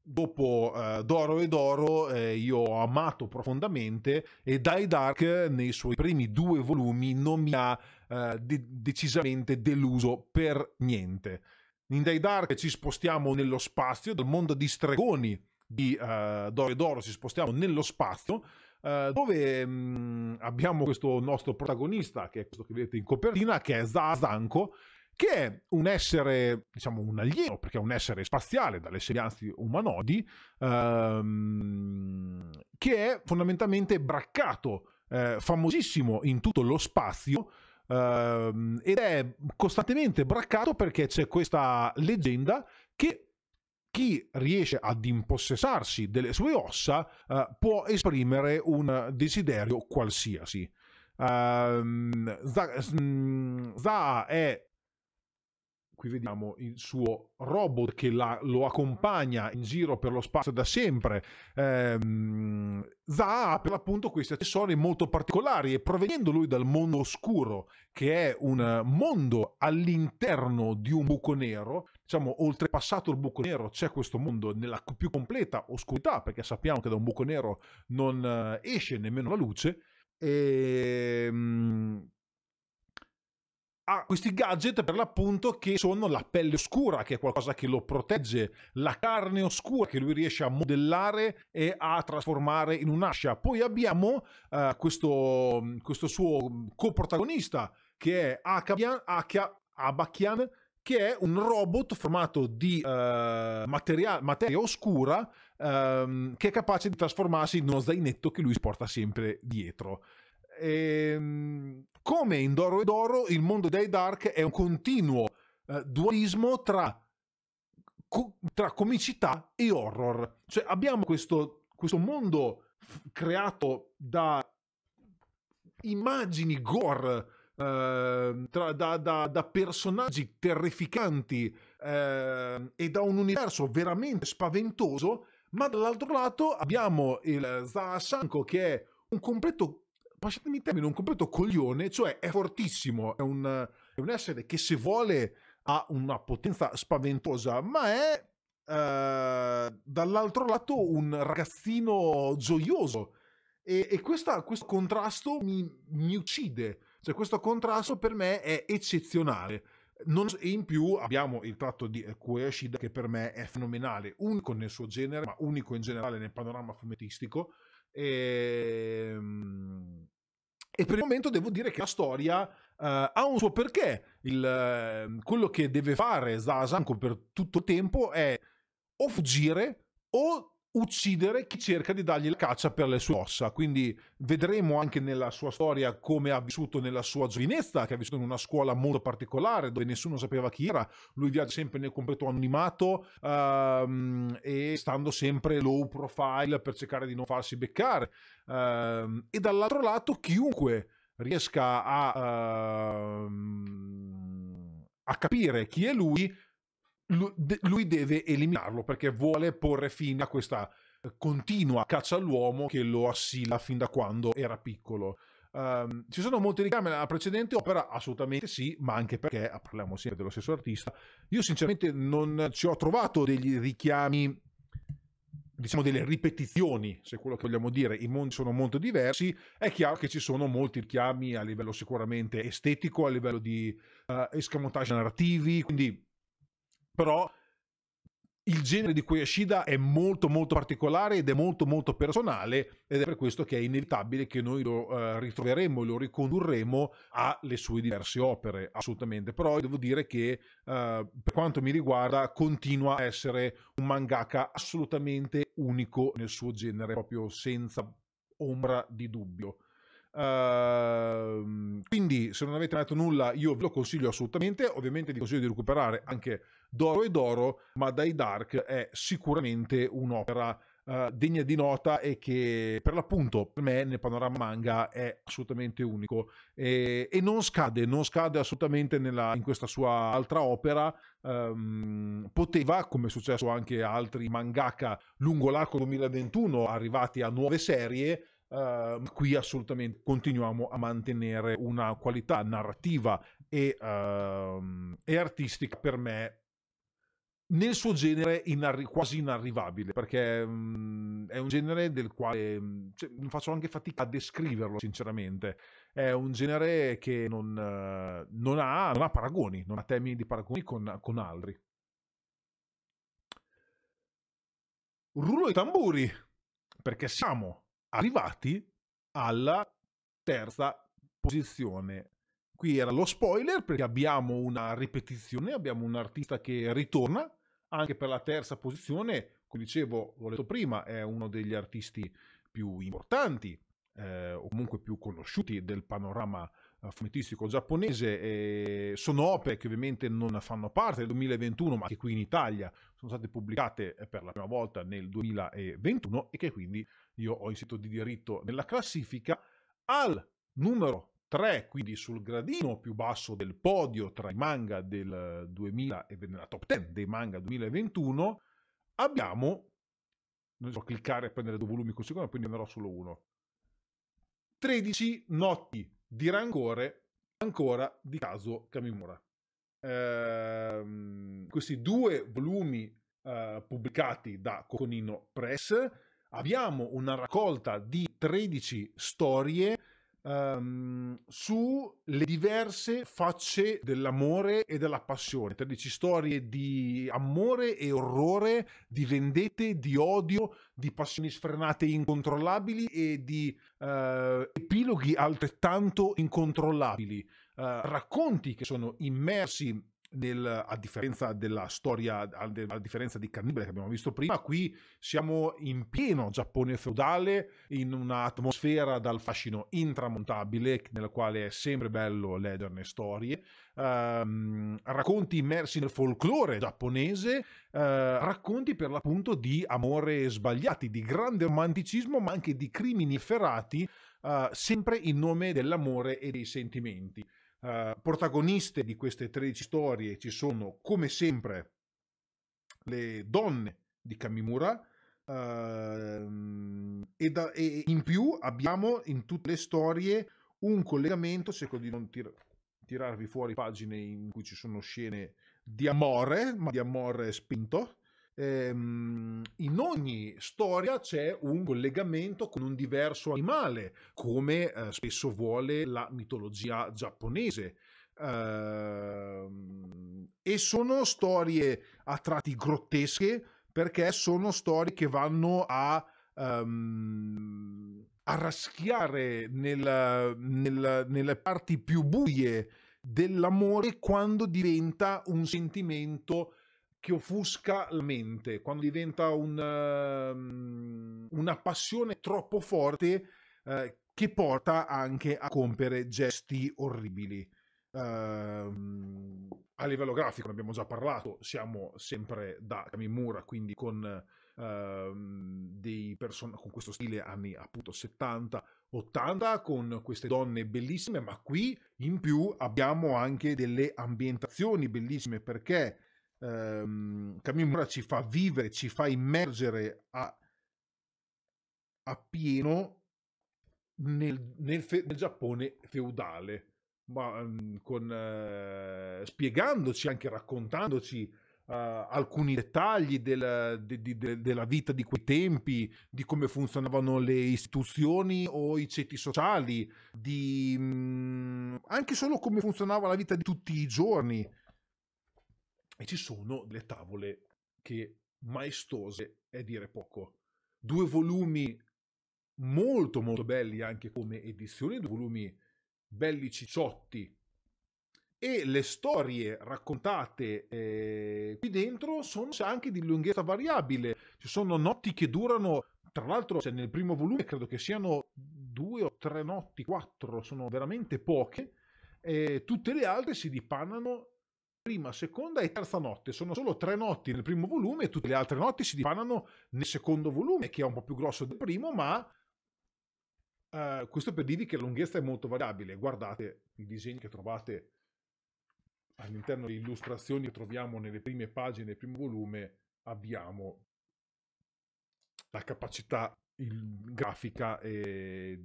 dopo eh, Doro e Doro eh, io ho amato profondamente e Dai Dark nei suoi primi due volumi non mi ha eh, de- decisamente deluso per niente. In Day Dark ci spostiamo nello spazio, dal mondo di stregoni di uh, eh, Doro Doro ci spostiamo nello spazio, uh, dove um, abbiamo questo nostro protagonista, che è questo che vedete in copertina, che è Zazanko, che è un essere, diciamo, un alieno, perché è un essere spaziale dalle sembianze umanodi, ehm, che è fondamentalmente braccato, eh, famosissimo in tutto lo spazio, Ehm, ed è costantemente braccato perché c'è questa leggenda che chi riesce ad impossessarsi delle sue ossa uh, può esprimere un desiderio qualsiasi. Uh, Zaa è qui vediamo il suo robot che la, lo accompagna in giro per lo spazio da sempre. Ehm, Zaha ha per l'appunto questi accessori molto particolari e provenendo lui dal mondo oscuro, che è un eh, mondo all'interno di un buco nero, diciamo oltrepassato il buco nero c'è questo mondo nella più completa oscurità, perché sappiamo che da un buco nero non eh, esce nemmeno la luce. E, ehm, ha questi gadget per l'appunto che sono la pelle oscura, che è qualcosa che lo protegge, la carne oscura che lui riesce a modellare e a trasformare in un'ascia. Poi abbiamo uh, questo, questo, suo coprotagonista che è Akabian, Abakian che è un robot formato di uh, materia, materia oscura um, che è capace di trasformarsi in uno zainetto che lui porta sempre dietro. E, ehm, come in Doro e Doro, il mondo dei Dark è un continuo eh, dualismo tra, co tra, comicità e horror. Cioè abbiamo questo, questo mondo creato da immagini gore, eh, tra, da, da, da, personaggi terrificanti eh, e da un universo veramente spaventoso, ma dall'altro lato abbiamo il Zaha Sanko che è un completo passatemi il termine, un completo coglione, cioè è fortissimo, è un, è un, essere che se vuole ha una potenza spaventosa, ma è eh, dall'altro lato un ragazzino gioioso. E, e questa, questo contrasto mi, mi, uccide, cioè questo contrasto per me è eccezionale. Non, e in più abbiamo il tratto di Koyashida che per me è fenomenale, unico nel suo genere, ma unico in generale nel panorama fumettistico. E, ehm, e per il momento devo dire che la storia uh, ha un suo perché. Il, uh, quello che deve fare Zasanko per tutto il tempo è o fuggire o uccidere chi cerca di dargli la caccia per le sue ossa. Quindi vedremo anche nella sua storia come ha vissuto nella sua giovinezza, che ha vissuto in una scuola molto particolare dove nessuno sapeva chi era. Lui viaggia sempre nel completo anonimato ehm, e stando sempre low profile per cercare di non farsi beccare. Ehm, e dall'altro lato chiunque riesca a, ehm, a capire chi è lui lui deve eliminarlo perché vuole porre fine a questa eh, continua caccia all'uomo che lo assilla fin da quando era piccolo. Um, ci sono molti richiami alla precedente opera? Assolutamente sì, ma anche perché ah, parliamo sempre dello stesso artista. Io sinceramente non ci ho trovato degli richiami, diciamo delle ripetizioni, se quello che vogliamo dire. I mondi sono molto diversi. È chiaro che ci sono molti richiami a livello sicuramente estetico, a livello di uh, escamotage narrativi, quindi però il genere di cui Ashida è molto molto particolare ed è molto molto personale ed è per questo che è inevitabile che noi lo uh, ritroveremo e lo ricondurremo alle sue diverse opere, assolutamente. Però devo dire che uh, per quanto mi riguarda continua a essere un mangaka assolutamente unico nel suo genere, proprio senza ombra di dubbio. Uh, quindi se non avete mai dato nulla io ve lo consiglio assolutamente ovviamente vi consiglio di recuperare anche Doro e Doro ma Dai Dark è sicuramente un'opera uh, degna di nota e che per l'appunto per me nel panorama manga è assolutamente unico e, e non scade non scade assolutamente nella, in questa sua altra opera Um, poteva, come è successo anche a altri mangaka lungo l'arco 2021, arrivati a nuove serie, Uh, qui assolutamente continuiamo a mantenere una qualità narrativa e, uh, e artistica per me nel suo genere inarri- quasi inarrivabile perché um, è un genere del quale um, cioè, faccio anche fatica a descriverlo sinceramente è un genere che non, uh, non, ha, non ha, paragoni non ha temi di paragoni con, con altri rullo di tamburi perché siamo arrivati alla terza posizione. Qui era lo spoiler perché abbiamo una ripetizione, abbiamo un artista che ritorna anche per la terza posizione. Come dicevo, l'ho detto prima, è uno degli artisti più importanti eh, o comunque più conosciuti del panorama eh, fumettistico giapponese. Eh, sono opere che ovviamente non fanno parte del 2021, ma che qui in Italia sono state pubblicate eh, per la prima volta nel 2021 e che quindi io ho inserito di diritto nella classifica al numero 3, quindi sul gradino più basso del podio tra i manga del 2000 e nella top 10 dei manga 2021, abbiamo non so cliccare e prendere due volumi così come poi ne darò solo uno. 13 notti di rancore ancora di Kazuo Kamimura. Eh, questi due volumi eh, pubblicati da Coconino Press abbiamo una raccolta di 13 storie um, le diverse facce dell'amore e della passione. Te storie di amore e orrore, di vendette, di odio, di passioni sfrenate e incontrollabili e di uh, epiloghi altrettanto incontrollabili. Uh, racconti che sono immersi del, a differenza della storia, a, a differenza di Cannibale che abbiamo visto prima, qui siamo in pieno Giappone feudale, in un'atmosfera dal fascino intramontabile, nella quale è sempre bello leggerne storie, ehm, racconti immersi nel folklore giapponese, eh, racconti per l'appunto di amore sbagliati, di grande romanticismo, ma anche di crimini efferati, eh, sempre in nome dell'amore e dei sentimenti. Eh, protagoniste di queste 13 storie ci sono, come sempre, le donne di Kamimura. Uh, e, da, e, in più abbiamo in tutte le storie un collegamento, cerco di non tir- tirarvi fuori pagine in cui ci sono scene di amore, ma di amore spinto, ehm, in ogni storia c'è un collegamento con un diverso animale, come eh, spesso vuole la mitologia giapponese. Ehm, e sono storie a tratti grottesche perché sono storie che vanno a um, a raschiare nel, nel, nelle parti più buie dell'amore quando diventa un sentimento che offusca la mente, quando diventa un, ehm, una passione troppo forte uh, che porta anche a compiere gesti orribili. Uh, a livello grafico, ne abbiamo già parlato, siamo sempre da Kamimura, quindi con, uh, person- con questo stile anni appunto 70-80, con queste donne bellissime, ma qui in più abbiamo anche delle ambientazioni bellissime perché ehm, Camille ci fa vivere, ci fa immergere a, a pieno nel, nel, fe, nel, Giappone feudale, ma mhmm, con, eh, spiegandoci anche, raccontandoci Uh, alcuni dettagli della, de, de, de, della vita di quei tempi, di come funzionavano le istituzioni o i ceti sociali, di, mh, mhmm, anche solo come funzionava la vita di tutti i giorni. E ci sono le tavole che maestose è dire poco. Due volumi molto molto belli anche come edizioni, due volumi belli cicciotti e le storie raccontate eh, qui dentro sono anche di lunghezza variabile. Ci sono notti che durano, tra l'altro cioè nel primo volume credo che siano due o tre notti, quattro, sono veramente poche. e tutte le altre si dipanano prima, seconda e terza notte. Sono solo tre notti nel primo volume e tutte le altre notti si dipanano nel secondo volume, che è un po' più grosso del primo, ma eh, questo per dirvi che la lunghezza è molto variabile. Guardate i disegni che trovate all'interno delle illustrazioni che troviamo nelle prime pagine del primo volume, abbiamo la capacità grafica e eh,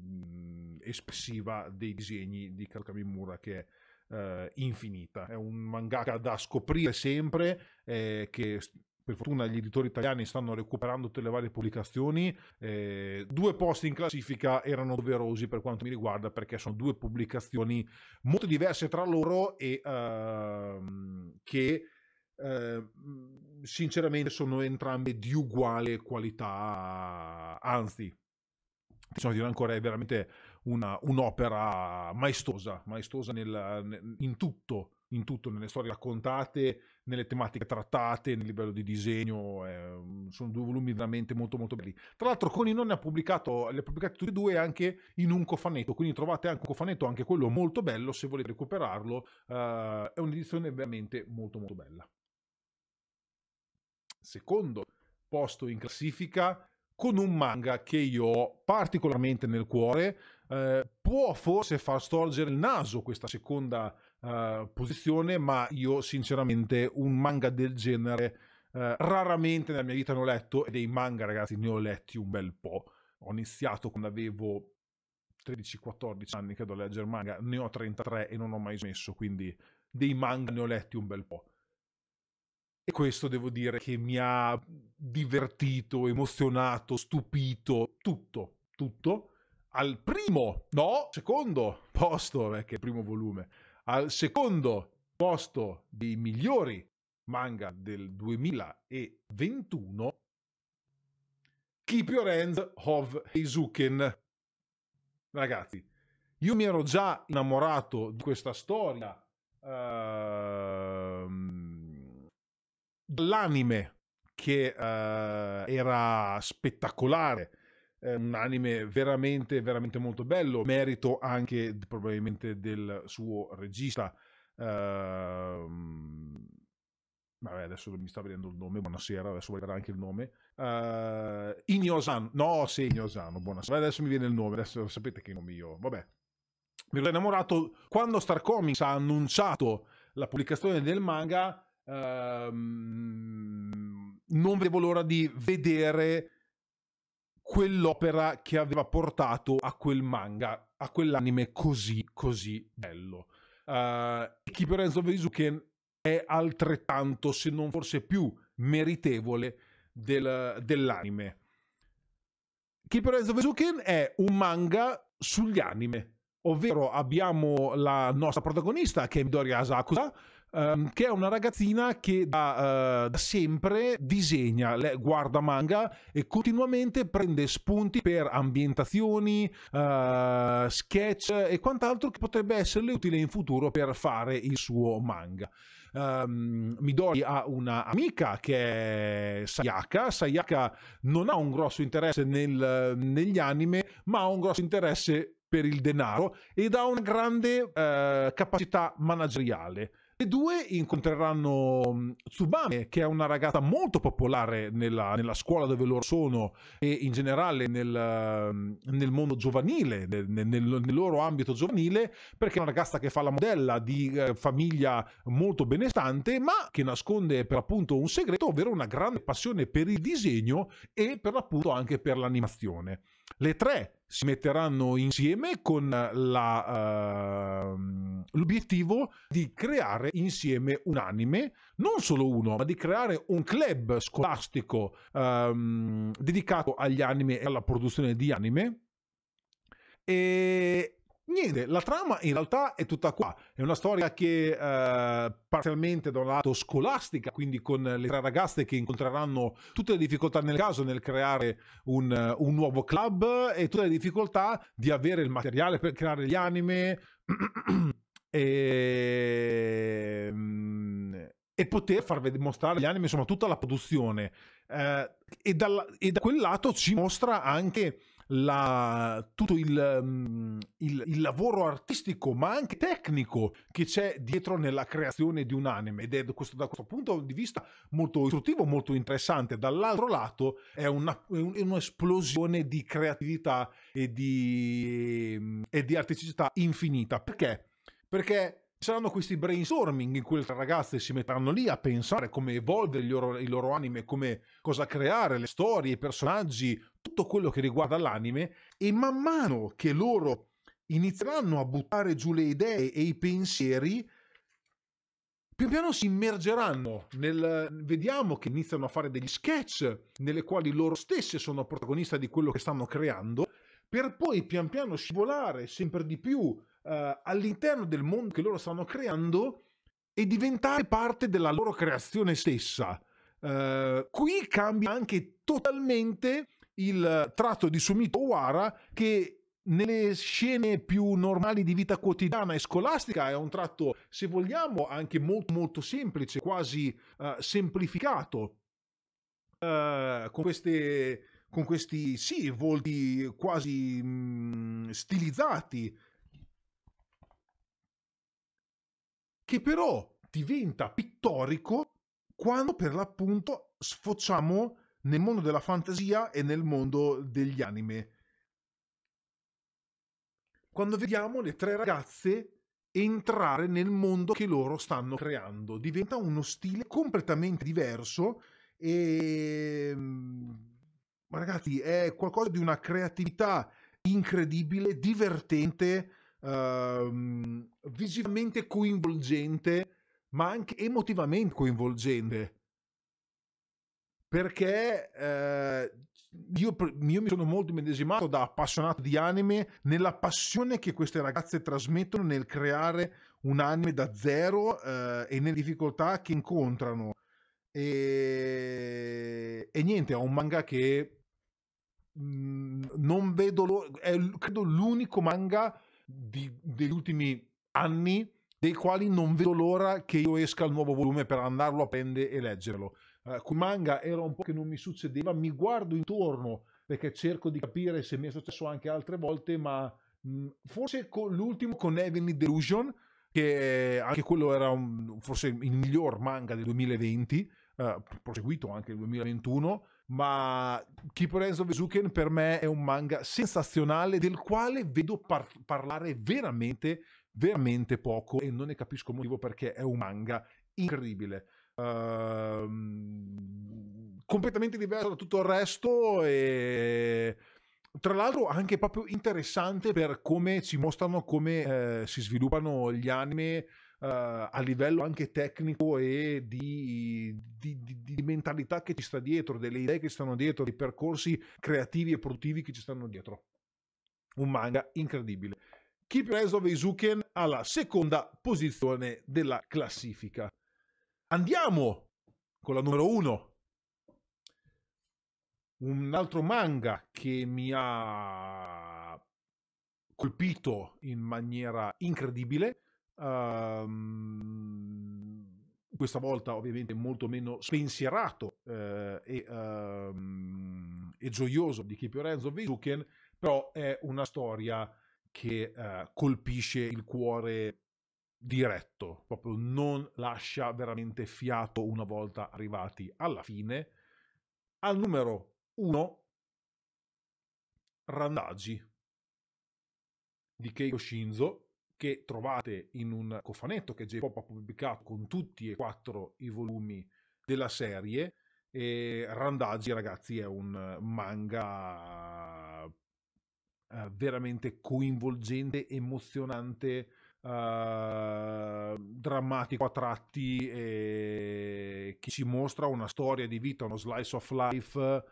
espressiva dei disegni di Kazuka che è eh, infinita. È un mangaka da scoprire sempre, eh, che per fortuna gli editori italiani stanno recuperando tutte le varie pubblicazioni. Eh, due posti in classifica erano doverosi per quanto mi riguarda perché sono due pubblicazioni molto diverse tra loro e uh, che uh, sinceramente sono entrambe di uguale qualità, anzi, sono dire ancora è veramente una, un'opera maestosa, maestosa nel, in tutto, in tutto, nelle storie raccontate, nelle tematiche trattate, nel livello di disegno, eh, sono due volumi veramente molto molto belli. Tra l'altro Coninon ne ha pubblicato, li ha pubblicati tutti e due anche in un cofanetto, quindi trovate anche un cofanetto, anche quello molto bello, se volete recuperarlo, eh, è un'edizione veramente molto molto bella. Secondo posto in classifica con un manga che io ho particolarmente nel cuore, eh, può forse far storgere il naso questa seconda eh, posizione, ma io sinceramente un manga del genere eh, raramente nella mia vita ne ho letto e dei manga ragazzi ne ho letti un bel po'. Ho iniziato quando avevo 13-14 anni che do a leggere manga, ne ho 33 e non ho mai smesso, quindi dei manga ne ho letti un bel po'. E questo devo dire che mi ha divertito, emozionato, stupito, tutto, tutto al primo, no, secondo posto, perché eh, è il primo volume, al secondo posto dei migliori manga del 2021, Keep Your Hands of Heizuken. Ragazzi, io mi ero già innamorato di questa storia uh, ehm, dall'anime che uh, era spettacolare, un anime veramente, veramente molto bello, merito anche probabilmente del suo regista. Uh, vabbè, adesso mi sta vedendo il nome, buonasera, adesso vedrà anche il nome. Uh, eh, Ignosano, no, sì, Ignosano, buonasera. Adesso mi viene il nome, adesso sapete che nome io, vabbè. Mi ero innamorato quando Star Comics ha annunciato la pubblicazione del manga, uh, non vedevo l'ora di vedere quell'opera che aveva portato a quel manga, a quell'anime così, così bello. Uh, Keeper Hands of è altrettanto, se non forse più, meritevole del, dell'anime. Keeper Hands of è un manga sugli anime, ovvero abbiamo la nostra protagonista che è Midori Asakusa, um, che è una ragazzina che da, uh, da sempre disegna, guarda manga e continuamente prende spunti per ambientazioni, uh, sketch e quant'altro che potrebbe esserle utile in futuro per fare il suo manga. Um, Midori ha un'amica che è Sayaka. Sayaka non ha un grosso interesse nel, negli anime, ma ha un grosso interesse per il denaro ed ha una grande uh, capacità manageriale. Le due incontreranno mm, Tsubame, che è una ragazza molto popolare nella, nella scuola dove loro sono e in generale nel, mm, nel mondo giovanile, nel, nel, nel, loro ambito giovanile, perché è una ragazza che fa la modella di eh, famiglia molto benestante, ma che nasconde per appunto un segreto, ovvero una grande passione per il disegno e per appunto anche per l'animazione. Le tre si metteranno insieme con la, uh, l'obiettivo di creare insieme un anime, non solo uno, ma di creare un club scolastico um, dedicato agli anime e alla produzione di anime. E Niente, la trama in realtà è tutta qua. È una storia che eh, parzialmente da un lato scolastica, quindi con le tre ragazze che incontreranno tutte le difficoltà nel caso nel creare un, un nuovo club e tutte le difficoltà di avere il materiale per creare gli anime e, mm, e poter far mostrare gli anime, insomma, tutta la produzione. Eh, e, dalla, e da quel lato ci mostra anche la, tutto il, mm, il, il, lavoro artistico ma anche tecnico che c'è dietro nella creazione di un anime ed è questo, da questo punto di vista molto istruttivo, molto interessante. Dall'altro lato è, una, è un'esplosione di creatività e di, mm, e di artisticità infinita. Perché? Perché saranno questi brainstorming in cui le ragazze si metteranno lì a pensare come evolvere loro, i loro anime, come cosa creare, le storie, i personaggi, tutto quello che riguarda l'anime e man mano che loro inizieranno a buttare giù le idee e i pensieri, pian piano si immergeranno nel vediamo che iniziano a fare degli sketch nelle quali loro stesse sono protagoniste di quello che stanno creando per poi pian piano scivolare sempre di più eh, all'interno del mondo che loro stanno creando e diventare parte della loro creazione stessa. Eh, qui cambia anche totalmente il tratto di Sumito Owara che nelle scene più normali di vita quotidiana e scolastica è un tratto, se vogliamo, anche molto molto semplice, quasi uh, semplificato, uh, con, queste, con questi sì, volti quasi mh, mm, stilizzati che però diventa pittorico quando per l'appunto sfociamo nel mondo della fantasia e nel mondo degli anime. Quando vediamo le tre ragazze entrare nel mondo che loro stanno creando, diventa uno stile completamente diverso e mm, ragazzi è qualcosa di una creatività incredibile, divertente, uh, visivamente coinvolgente, ma anche emotivamente coinvolgente. Perché uh, io, io mi sono molto medesimato da appassionato di anime nella passione che queste ragazze trasmettono nel creare un anime da zero uh, e nelle difficoltà che incontrano. E, e niente, è un manga che mm, non vedo lo, è credo l'unico manga di, degli ultimi anni dei quali non vedo l'ora che io esca il nuovo volume per andarlo a prendere e leggerlo. Uh, eh, con manga era un po' che non mi succedeva, mi guardo intorno perché cerco di capire se mi è successo anche altre volte, ma mh, mm, forse con l'ultimo con Heavenly Delusion, che anche quello era un, forse il miglior manga del 2020, uh, eh, proseguito anche nel 2021, ma Kipurenzo of Zuken per me è un manga sensazionale del quale vedo par- parlare veramente, veramente poco e non ne capisco il motivo perché è un manga incredibile. Uh, completamente diverso da tutto il resto e tra l'altro anche proprio interessante per come ci mostrano come eh, si sviluppano gli anime eh, a livello anche tecnico e di, di, di, di, mentalità che ci sta dietro, delle idee che ci stanno dietro, dei percorsi creativi e produttivi che ci stanno dietro. Un manga incredibile. Keep Reso Veizuken alla seconda posizione della classifica. Andiamo con la numero uno un altro manga che mi ha colpito in maniera incredibile Um, questa volta ovviamente molto meno spensierato eh, e, um, e, gioioso di Kipio Renzo Visuken, però è una storia che eh, colpisce il cuore diretto, proprio non lascia veramente fiato una volta arrivati alla fine. Al numero 1, Randaggi di Keiko Shinzo, che trovate in un cofanetto che J-Pop ha pubblicato con tutti e quattro i volumi della serie. E Randaggi, ragazzi, è un manga eh, veramente coinvolgente, emozionante, uh, drammatico a tratti, che ci mostra una storia di vita, uno slice of life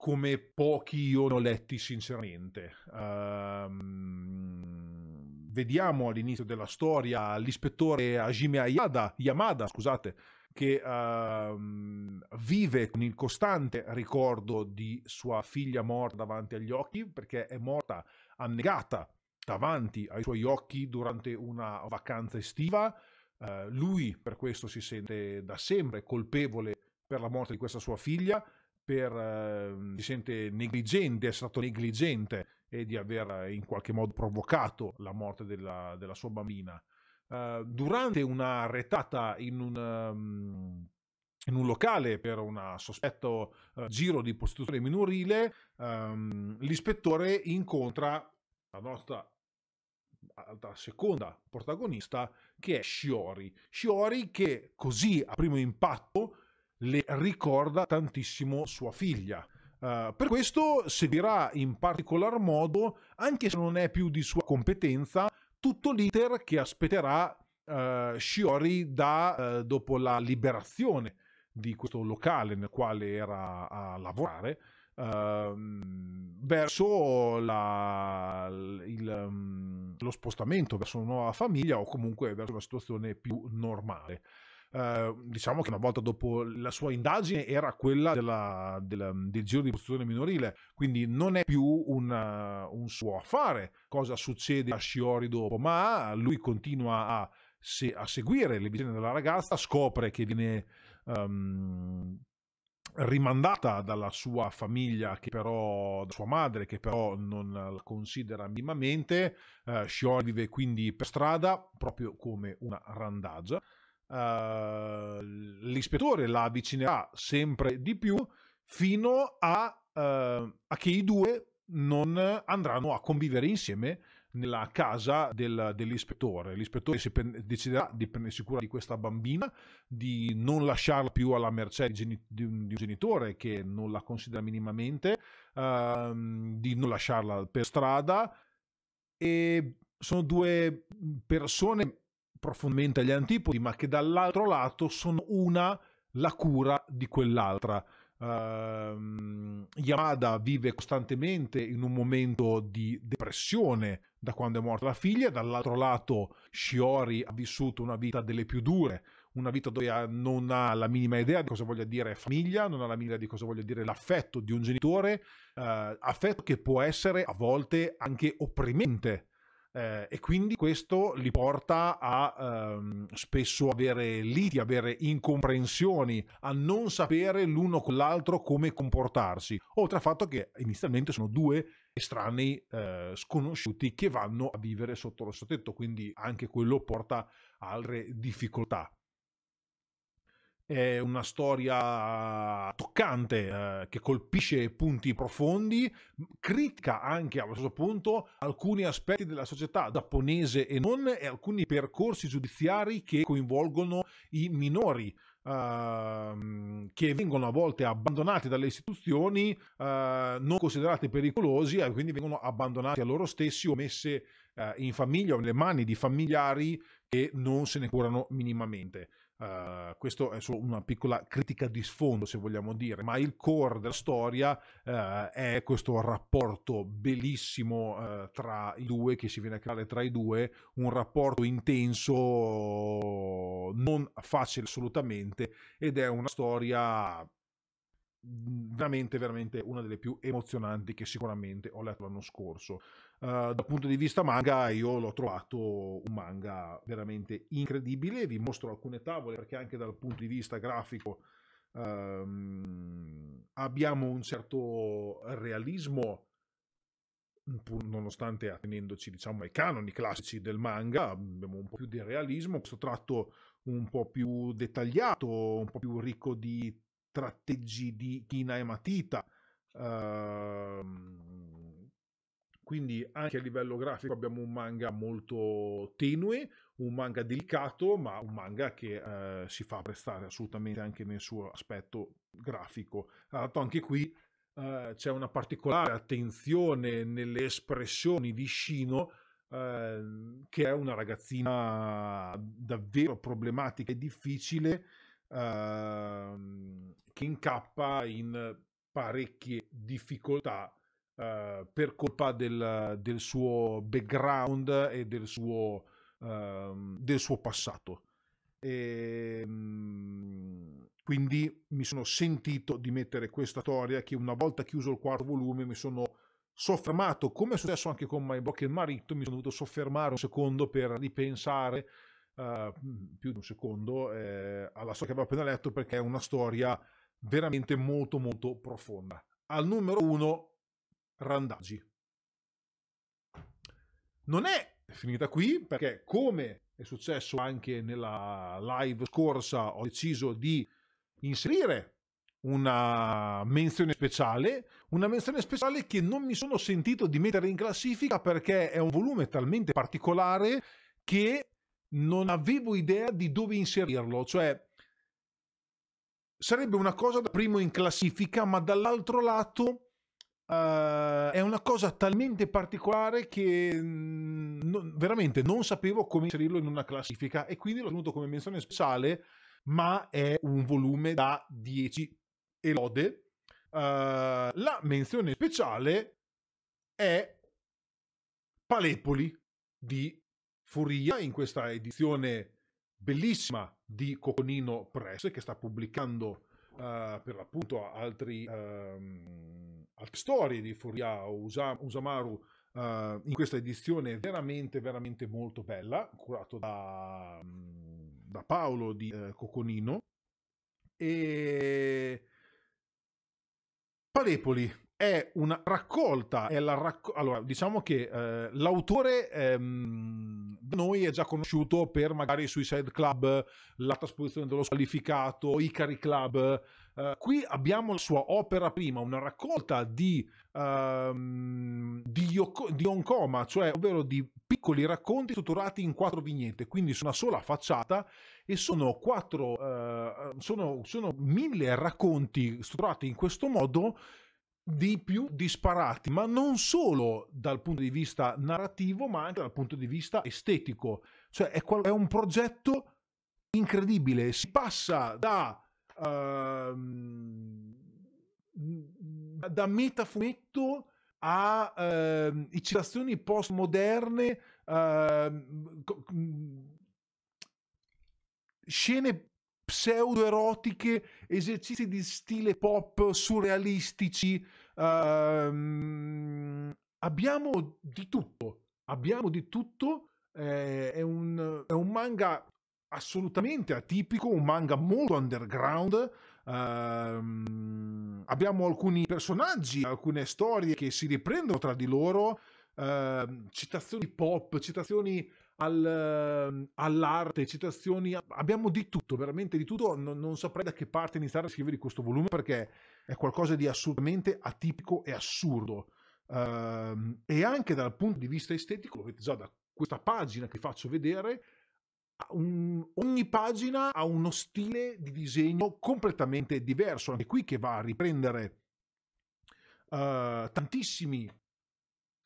come pochi io ne ho letti sinceramente. Um, vediamo all'inizio della storia l'ispettore Hajime Ayada, Yamada, scusate, che um, vive con il costante ricordo di sua figlia morta davanti agli occhi perché è morta annegata davanti ai suoi occhi durante una vacanza estiva. Uh, lui per questo si sente da sempre colpevole per la morte di questa sua figlia per, eh, si sente negligente, è stato negligente e di aver eh, in qualche modo provocato la morte della, della sua bambina. Uh, durante una retata in un, um, in un locale per un sospetto uh, giro di prostituzione minorile, um, l'ispettore incontra la nostra la seconda protagonista che è Shiori. Shiori che così a primo impatto le ricorda tantissimo sua figlia. Uh, per questo seguirà in particolar modo, anche se non è più di sua competenza, tutto l'iter che aspetterà uh, eh, Shiori da, uh, dopo la liberazione di questo locale nel quale era a lavorare, ehm, verso la, il, um, lo spostamento verso una nuova famiglia o comunque verso una situazione più normale. Ehm, diciamo che una volta dopo la sua indagine era quella della, della, del giro di prostituzione minorile, quindi non è più un, un suo affare cosa succede a Shiori dopo, ma lui continua a se, a seguire le vicende della ragazza, scopre che viene um, rimandata dalla sua famiglia, che però, da sua madre, che però non la considera minimamente. Uh, ehm, Shiori vive quindi per strada, proprio come una randagia. Eh, l'ispettore la avvicinerà sempre di più fino a, eh, a, che i due non andranno a convivere insieme nella casa del, dell'ispettore. L'ispettore si prende, deciderà di prendersi cura di questa bambina, di non lasciarla più alla mercé di, geni, di, un, di un, genitore che non la considera minimamente, ehm, di non lasciarla per strada. E sono due persone profondamente agli antipodi, ma che dall'altro lato sono una la cura di quell'altra. Uh, Yamada vive costantemente in un momento di depressione da quando è morta la figlia, dall'altro lato Shiori ha vissuto una vita delle più dure, una vita dove non ha la minima idea di cosa voglia dire famiglia, non ha la minima idea di cosa voglia dire l'affetto di un genitore, uh, affetto che può essere a volte anche opprimente eh, e quindi questo li porta a ehm, spesso avere liti, avere incomprensioni, a non sapere l'uno con l'altro come comportarsi, oltre al fatto che inizialmente sono due estranei eh, sconosciuti che vanno a vivere sotto lo stesso tetto, quindi anche quello porta a altre difficoltà è una storia toccante eh, che colpisce punti profondi, critica anche allo stesso punto alcuni aspetti della società giapponese e non e alcuni percorsi giudiziari che coinvolgono i minori. Uh, che vengono a volte abbandonati dalle istituzioni, uh, non considerati pericolosi e quindi vengono abbandonati a loro stessi o messe uh, in famiglia o nelle mani di familiari che non se ne curano minimamente. Uh, questo è solo una piccola critica di sfondo, se vogliamo dire, ma il core della storia uh, è questo rapporto bellissimo uh, tra i due, che si viene a creare tra i due, un rapporto intenso, non facile assolutamente, ed è una storia Mhmm, veramente veramente una delle più emozionanti che sicuramente ho letto l'anno scorso uh, dal punto di vista manga io l'ho trovato un manga veramente incredibile vi mostro alcune tavole perché anche dal punto di vista grafico um, abbiamo un certo realismo nonostante attenendoci diciamo ai canoni classici del manga abbiamo un po' più di realismo questo tratto un po' più dettagliato un po' più ricco di tratteggi di china e matita. Uh, quindi anche a livello grafico abbiamo un manga molto tenue, un manga delicato, ma un manga che uh, si fa prestare assolutamente anche nel suo aspetto grafico. Dato anche qui uh, c'è una particolare attenzione nelle espressioni di Shino, ehm, che è una ragazzina davvero problematica e difficile, uh, che incappa in parecchie difficoltà uh, per colpa del, del, suo background e del suo, uh, del suo passato. E, ehm, quindi mi sono sentito di mettere questa storia che una volta chiuso il quarto volume mi sono soffermato, come è successo anche con My il Marito, mi sono dovuto soffermare un secondo per ripensare eh, più di un secondo eh, alla storia che avevo appena letto perché è una storia veramente molto molto profonda. Al numero uno, Randaggi. Non è finita qui perché come è successo anche nella live scorsa ho deciso di inserire una menzione speciale, una menzione speciale che non mi sono sentito di mettere in classifica perché è un volume talmente particolare che non avevo idea di dove inserirlo, cioè sarebbe una cosa da primo in classifica, ma dall'altro lato Uh, è una cosa talmente particolare che mm, non, veramente non sapevo come inserirlo in una classifica e quindi l'ho tenuto come menzione speciale, ma è un volume da 10 e lode. Uh, la menzione speciale è Palepoli di Furia in questa edizione bellissima di Coconino Press che sta pubblicando uh, per l'appunto altri, um, altre storie di Furia Usa, Usamaru uh, in questa edizione veramente veramente molto bella curato da, mm, da Paolo di uh, Coconino e Palepoli è una raccolta. È racco- allora, diciamo che eh, l'autore ehm, da noi è già conosciuto per magari Suicide Club, La trasposizione dello squalificato, Icari Club. Eh, qui abbiamo la sua opera prima, una raccolta di, ehm, di, Yoko- di Oncoma, cioè ovvero di piccoli racconti strutturati in quattro vignette, quindi su una sola facciata e sono quattro, eh, sono, sono mille racconti strutturati in questo modo di più disparati, ma non solo dal punto di vista narrativo, ma anche dal punto di vista estetico. Cioè è, è un progetto incredibile, si passa da, uh, da metafumetto a uh, ehm, citazioni postmoderne, uh, scene pseudo-erotiche, esercizi di stile pop surrealistici. Ehm, abbiamo di tutto. Abbiamo di tutto. Eh, è, un, è, un, manga assolutamente atipico, un manga molto underground. Ehm, abbiamo alcuni personaggi, alcune storie che si riprendono tra di loro. Ehm, citazioni pop, citazioni al, ehm, all'arte, citazioni, abbiamo di tutto, veramente di tutto, non, non saprei da che parte iniziare a scrivere questo volume perché è qualcosa di assolutamente atipico e assurdo. Ehm, e anche dal punto di vista estetico, lo vedete già da questa pagina che faccio vedere, un, ogni pagina ha uno stile di disegno completamente diverso, anche qui che va a riprendere uh, tantissimi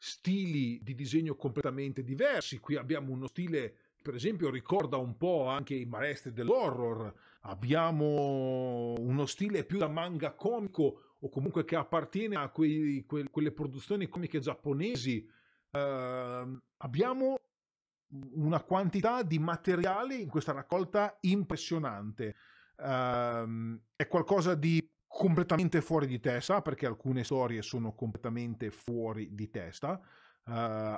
stili di disegno completamente diversi. Qui abbiamo uno stile, per esempio, ricorda un po' anche i maestri dell'horror. Abbiamo uno stile più da manga comico o comunque che appartiene a quei, que, quelle produzioni comiche giapponesi. Uh, abbiamo una quantità di materiale in questa raccolta impressionante. Uh, è qualcosa di completamente fuori di testa, perché alcune storie sono completamente fuori di testa. Uh,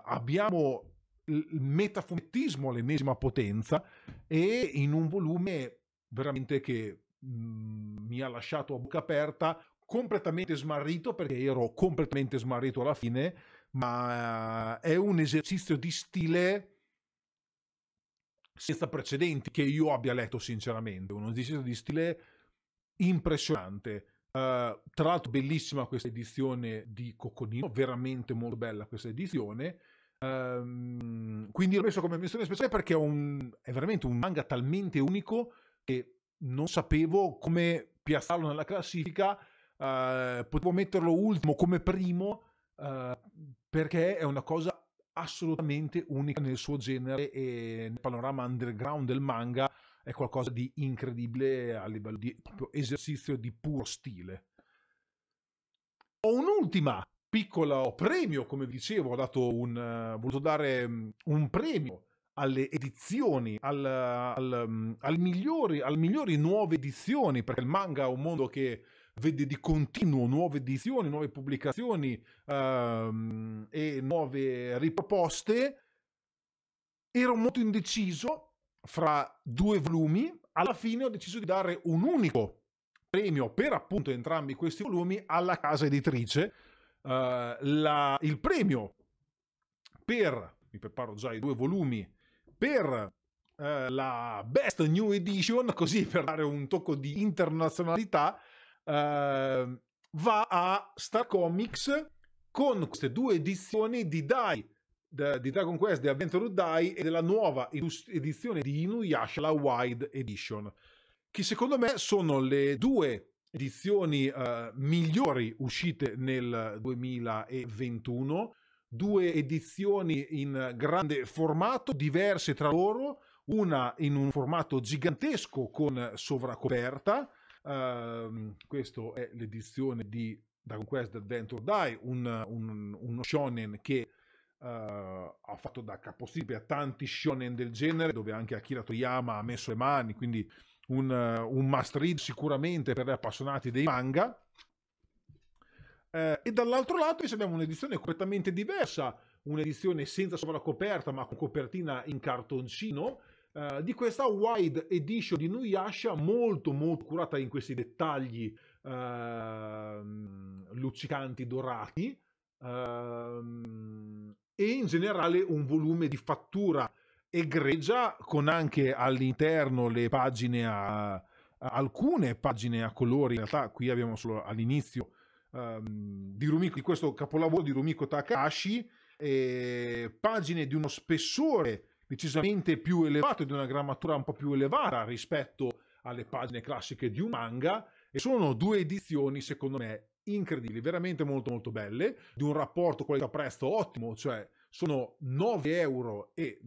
abbiamo il metafumettismo all'ennesima potenza e in un volume veramente che mh, mm, mi ha lasciato a bocca aperta, completamente smarrito perché ero completamente smarrito alla fine, ma eh, è un esercizio di stile senza precedenti che io abbia letto sinceramente, un esercizio di stile impressionante. Uh, tra l'altro bellissima questa edizione di Cocconino, veramente molto bella questa edizione. Um, quindi l'ho messo come missione speciale perché è, un, è veramente un manga talmente unico che non sapevo come piazzarlo nella classifica. Uh, potevo metterlo ultimo come primo uh, perché è una cosa assolutamente unica nel suo genere e nel panorama underground del manga è qualcosa di incredibile a livello di esercizio di puro stile. Ho un'ultima piccola premio, come dicevo, ho dato un, uh, voluto dare mm, un premio alle edizioni, al, al, mm, al migliori, alle migliori nuove edizioni, perché il manga è un mondo che vede di continuo nuove edizioni, nuove pubblicazioni um, e nuove riproposte. Ero molto indeciso fra due volumi, alla fine ho deciso di dare un unico premio per appunto entrambi questi volumi alla casa editrice. Uh, la, il premio per, mi preparo già i due volumi, per uh, la Best New Edition, così per dare un tocco di internazionalità, uh, va a Star Comics con queste due edizioni di Dai di Dragon Quest The Adventure of Die e della nuova edizione di Inuyasha, la Wide Edition, che secondo me sono le due edizioni eh, migliori uscite nel 2021, due edizioni in grande formato, diverse tra loro, una in un formato gigantesco con sovracoperta, eh, questa è l'edizione di Dragon Quest Adventure Die, un, un, uno shonen che Uh, ha fatto da capostipite a tanti shonen del genere, dove anche Akira Toyama ha messo le mani, quindi un, uh, un must read sicuramente per gli appassionati dei manga. Uh, e dall'altro lato invece abbiamo un'edizione completamente diversa, un'edizione senza sovracoperta ma con copertina in cartoncino, Uh, di questa wide edition di Nuyasha molto molto curata in questi dettagli uh, luccicanti dorati uh, e in generale un volume di fattura egregia con anche all'interno le pagine a, a alcune pagine a colori in realtà qui abbiamo solo all'inizio um, di, Rumiko, di questo capolavoro di Rumiko Takahashi eh, pagine di uno spessore decisamente più elevato di una grammatura un po' più elevata rispetto alle pagine classiche di un manga e sono due edizioni secondo me incredibili, veramente molto molto belle, di un rapporto qualità-prezzo ottimo, cioè sono 9 euro e 9,95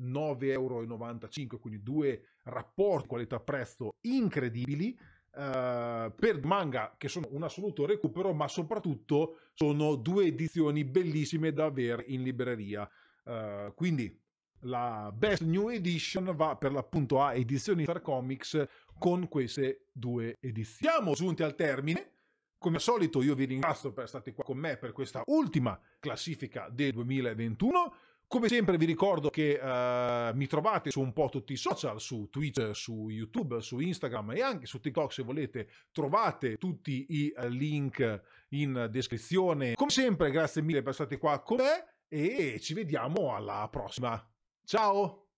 euro, quindi due rapporti qualità-prezzo incredibili. Uh, per manga che sono un assoluto recupero, ma soprattutto sono due edizioni bellissime da avere in libreria. Uh, quindi la Best New Edition va per l'appunto a Edizioni Star Comics con queste due edizioni. Siamo giunti al termine come al solito io vi ringrazio per essere stati qua con me per questa ultima classifica del 2021. Come sempre vi ricordo che uh, mi trovate su un po' tutti i social, su Twitch, su YouTube, su Instagram e anche su TikTok se volete. Trovate tutti i uh, link in descrizione. Come sempre grazie mille per essere stati qua con me e ci vediamo alla prossima. Ciao!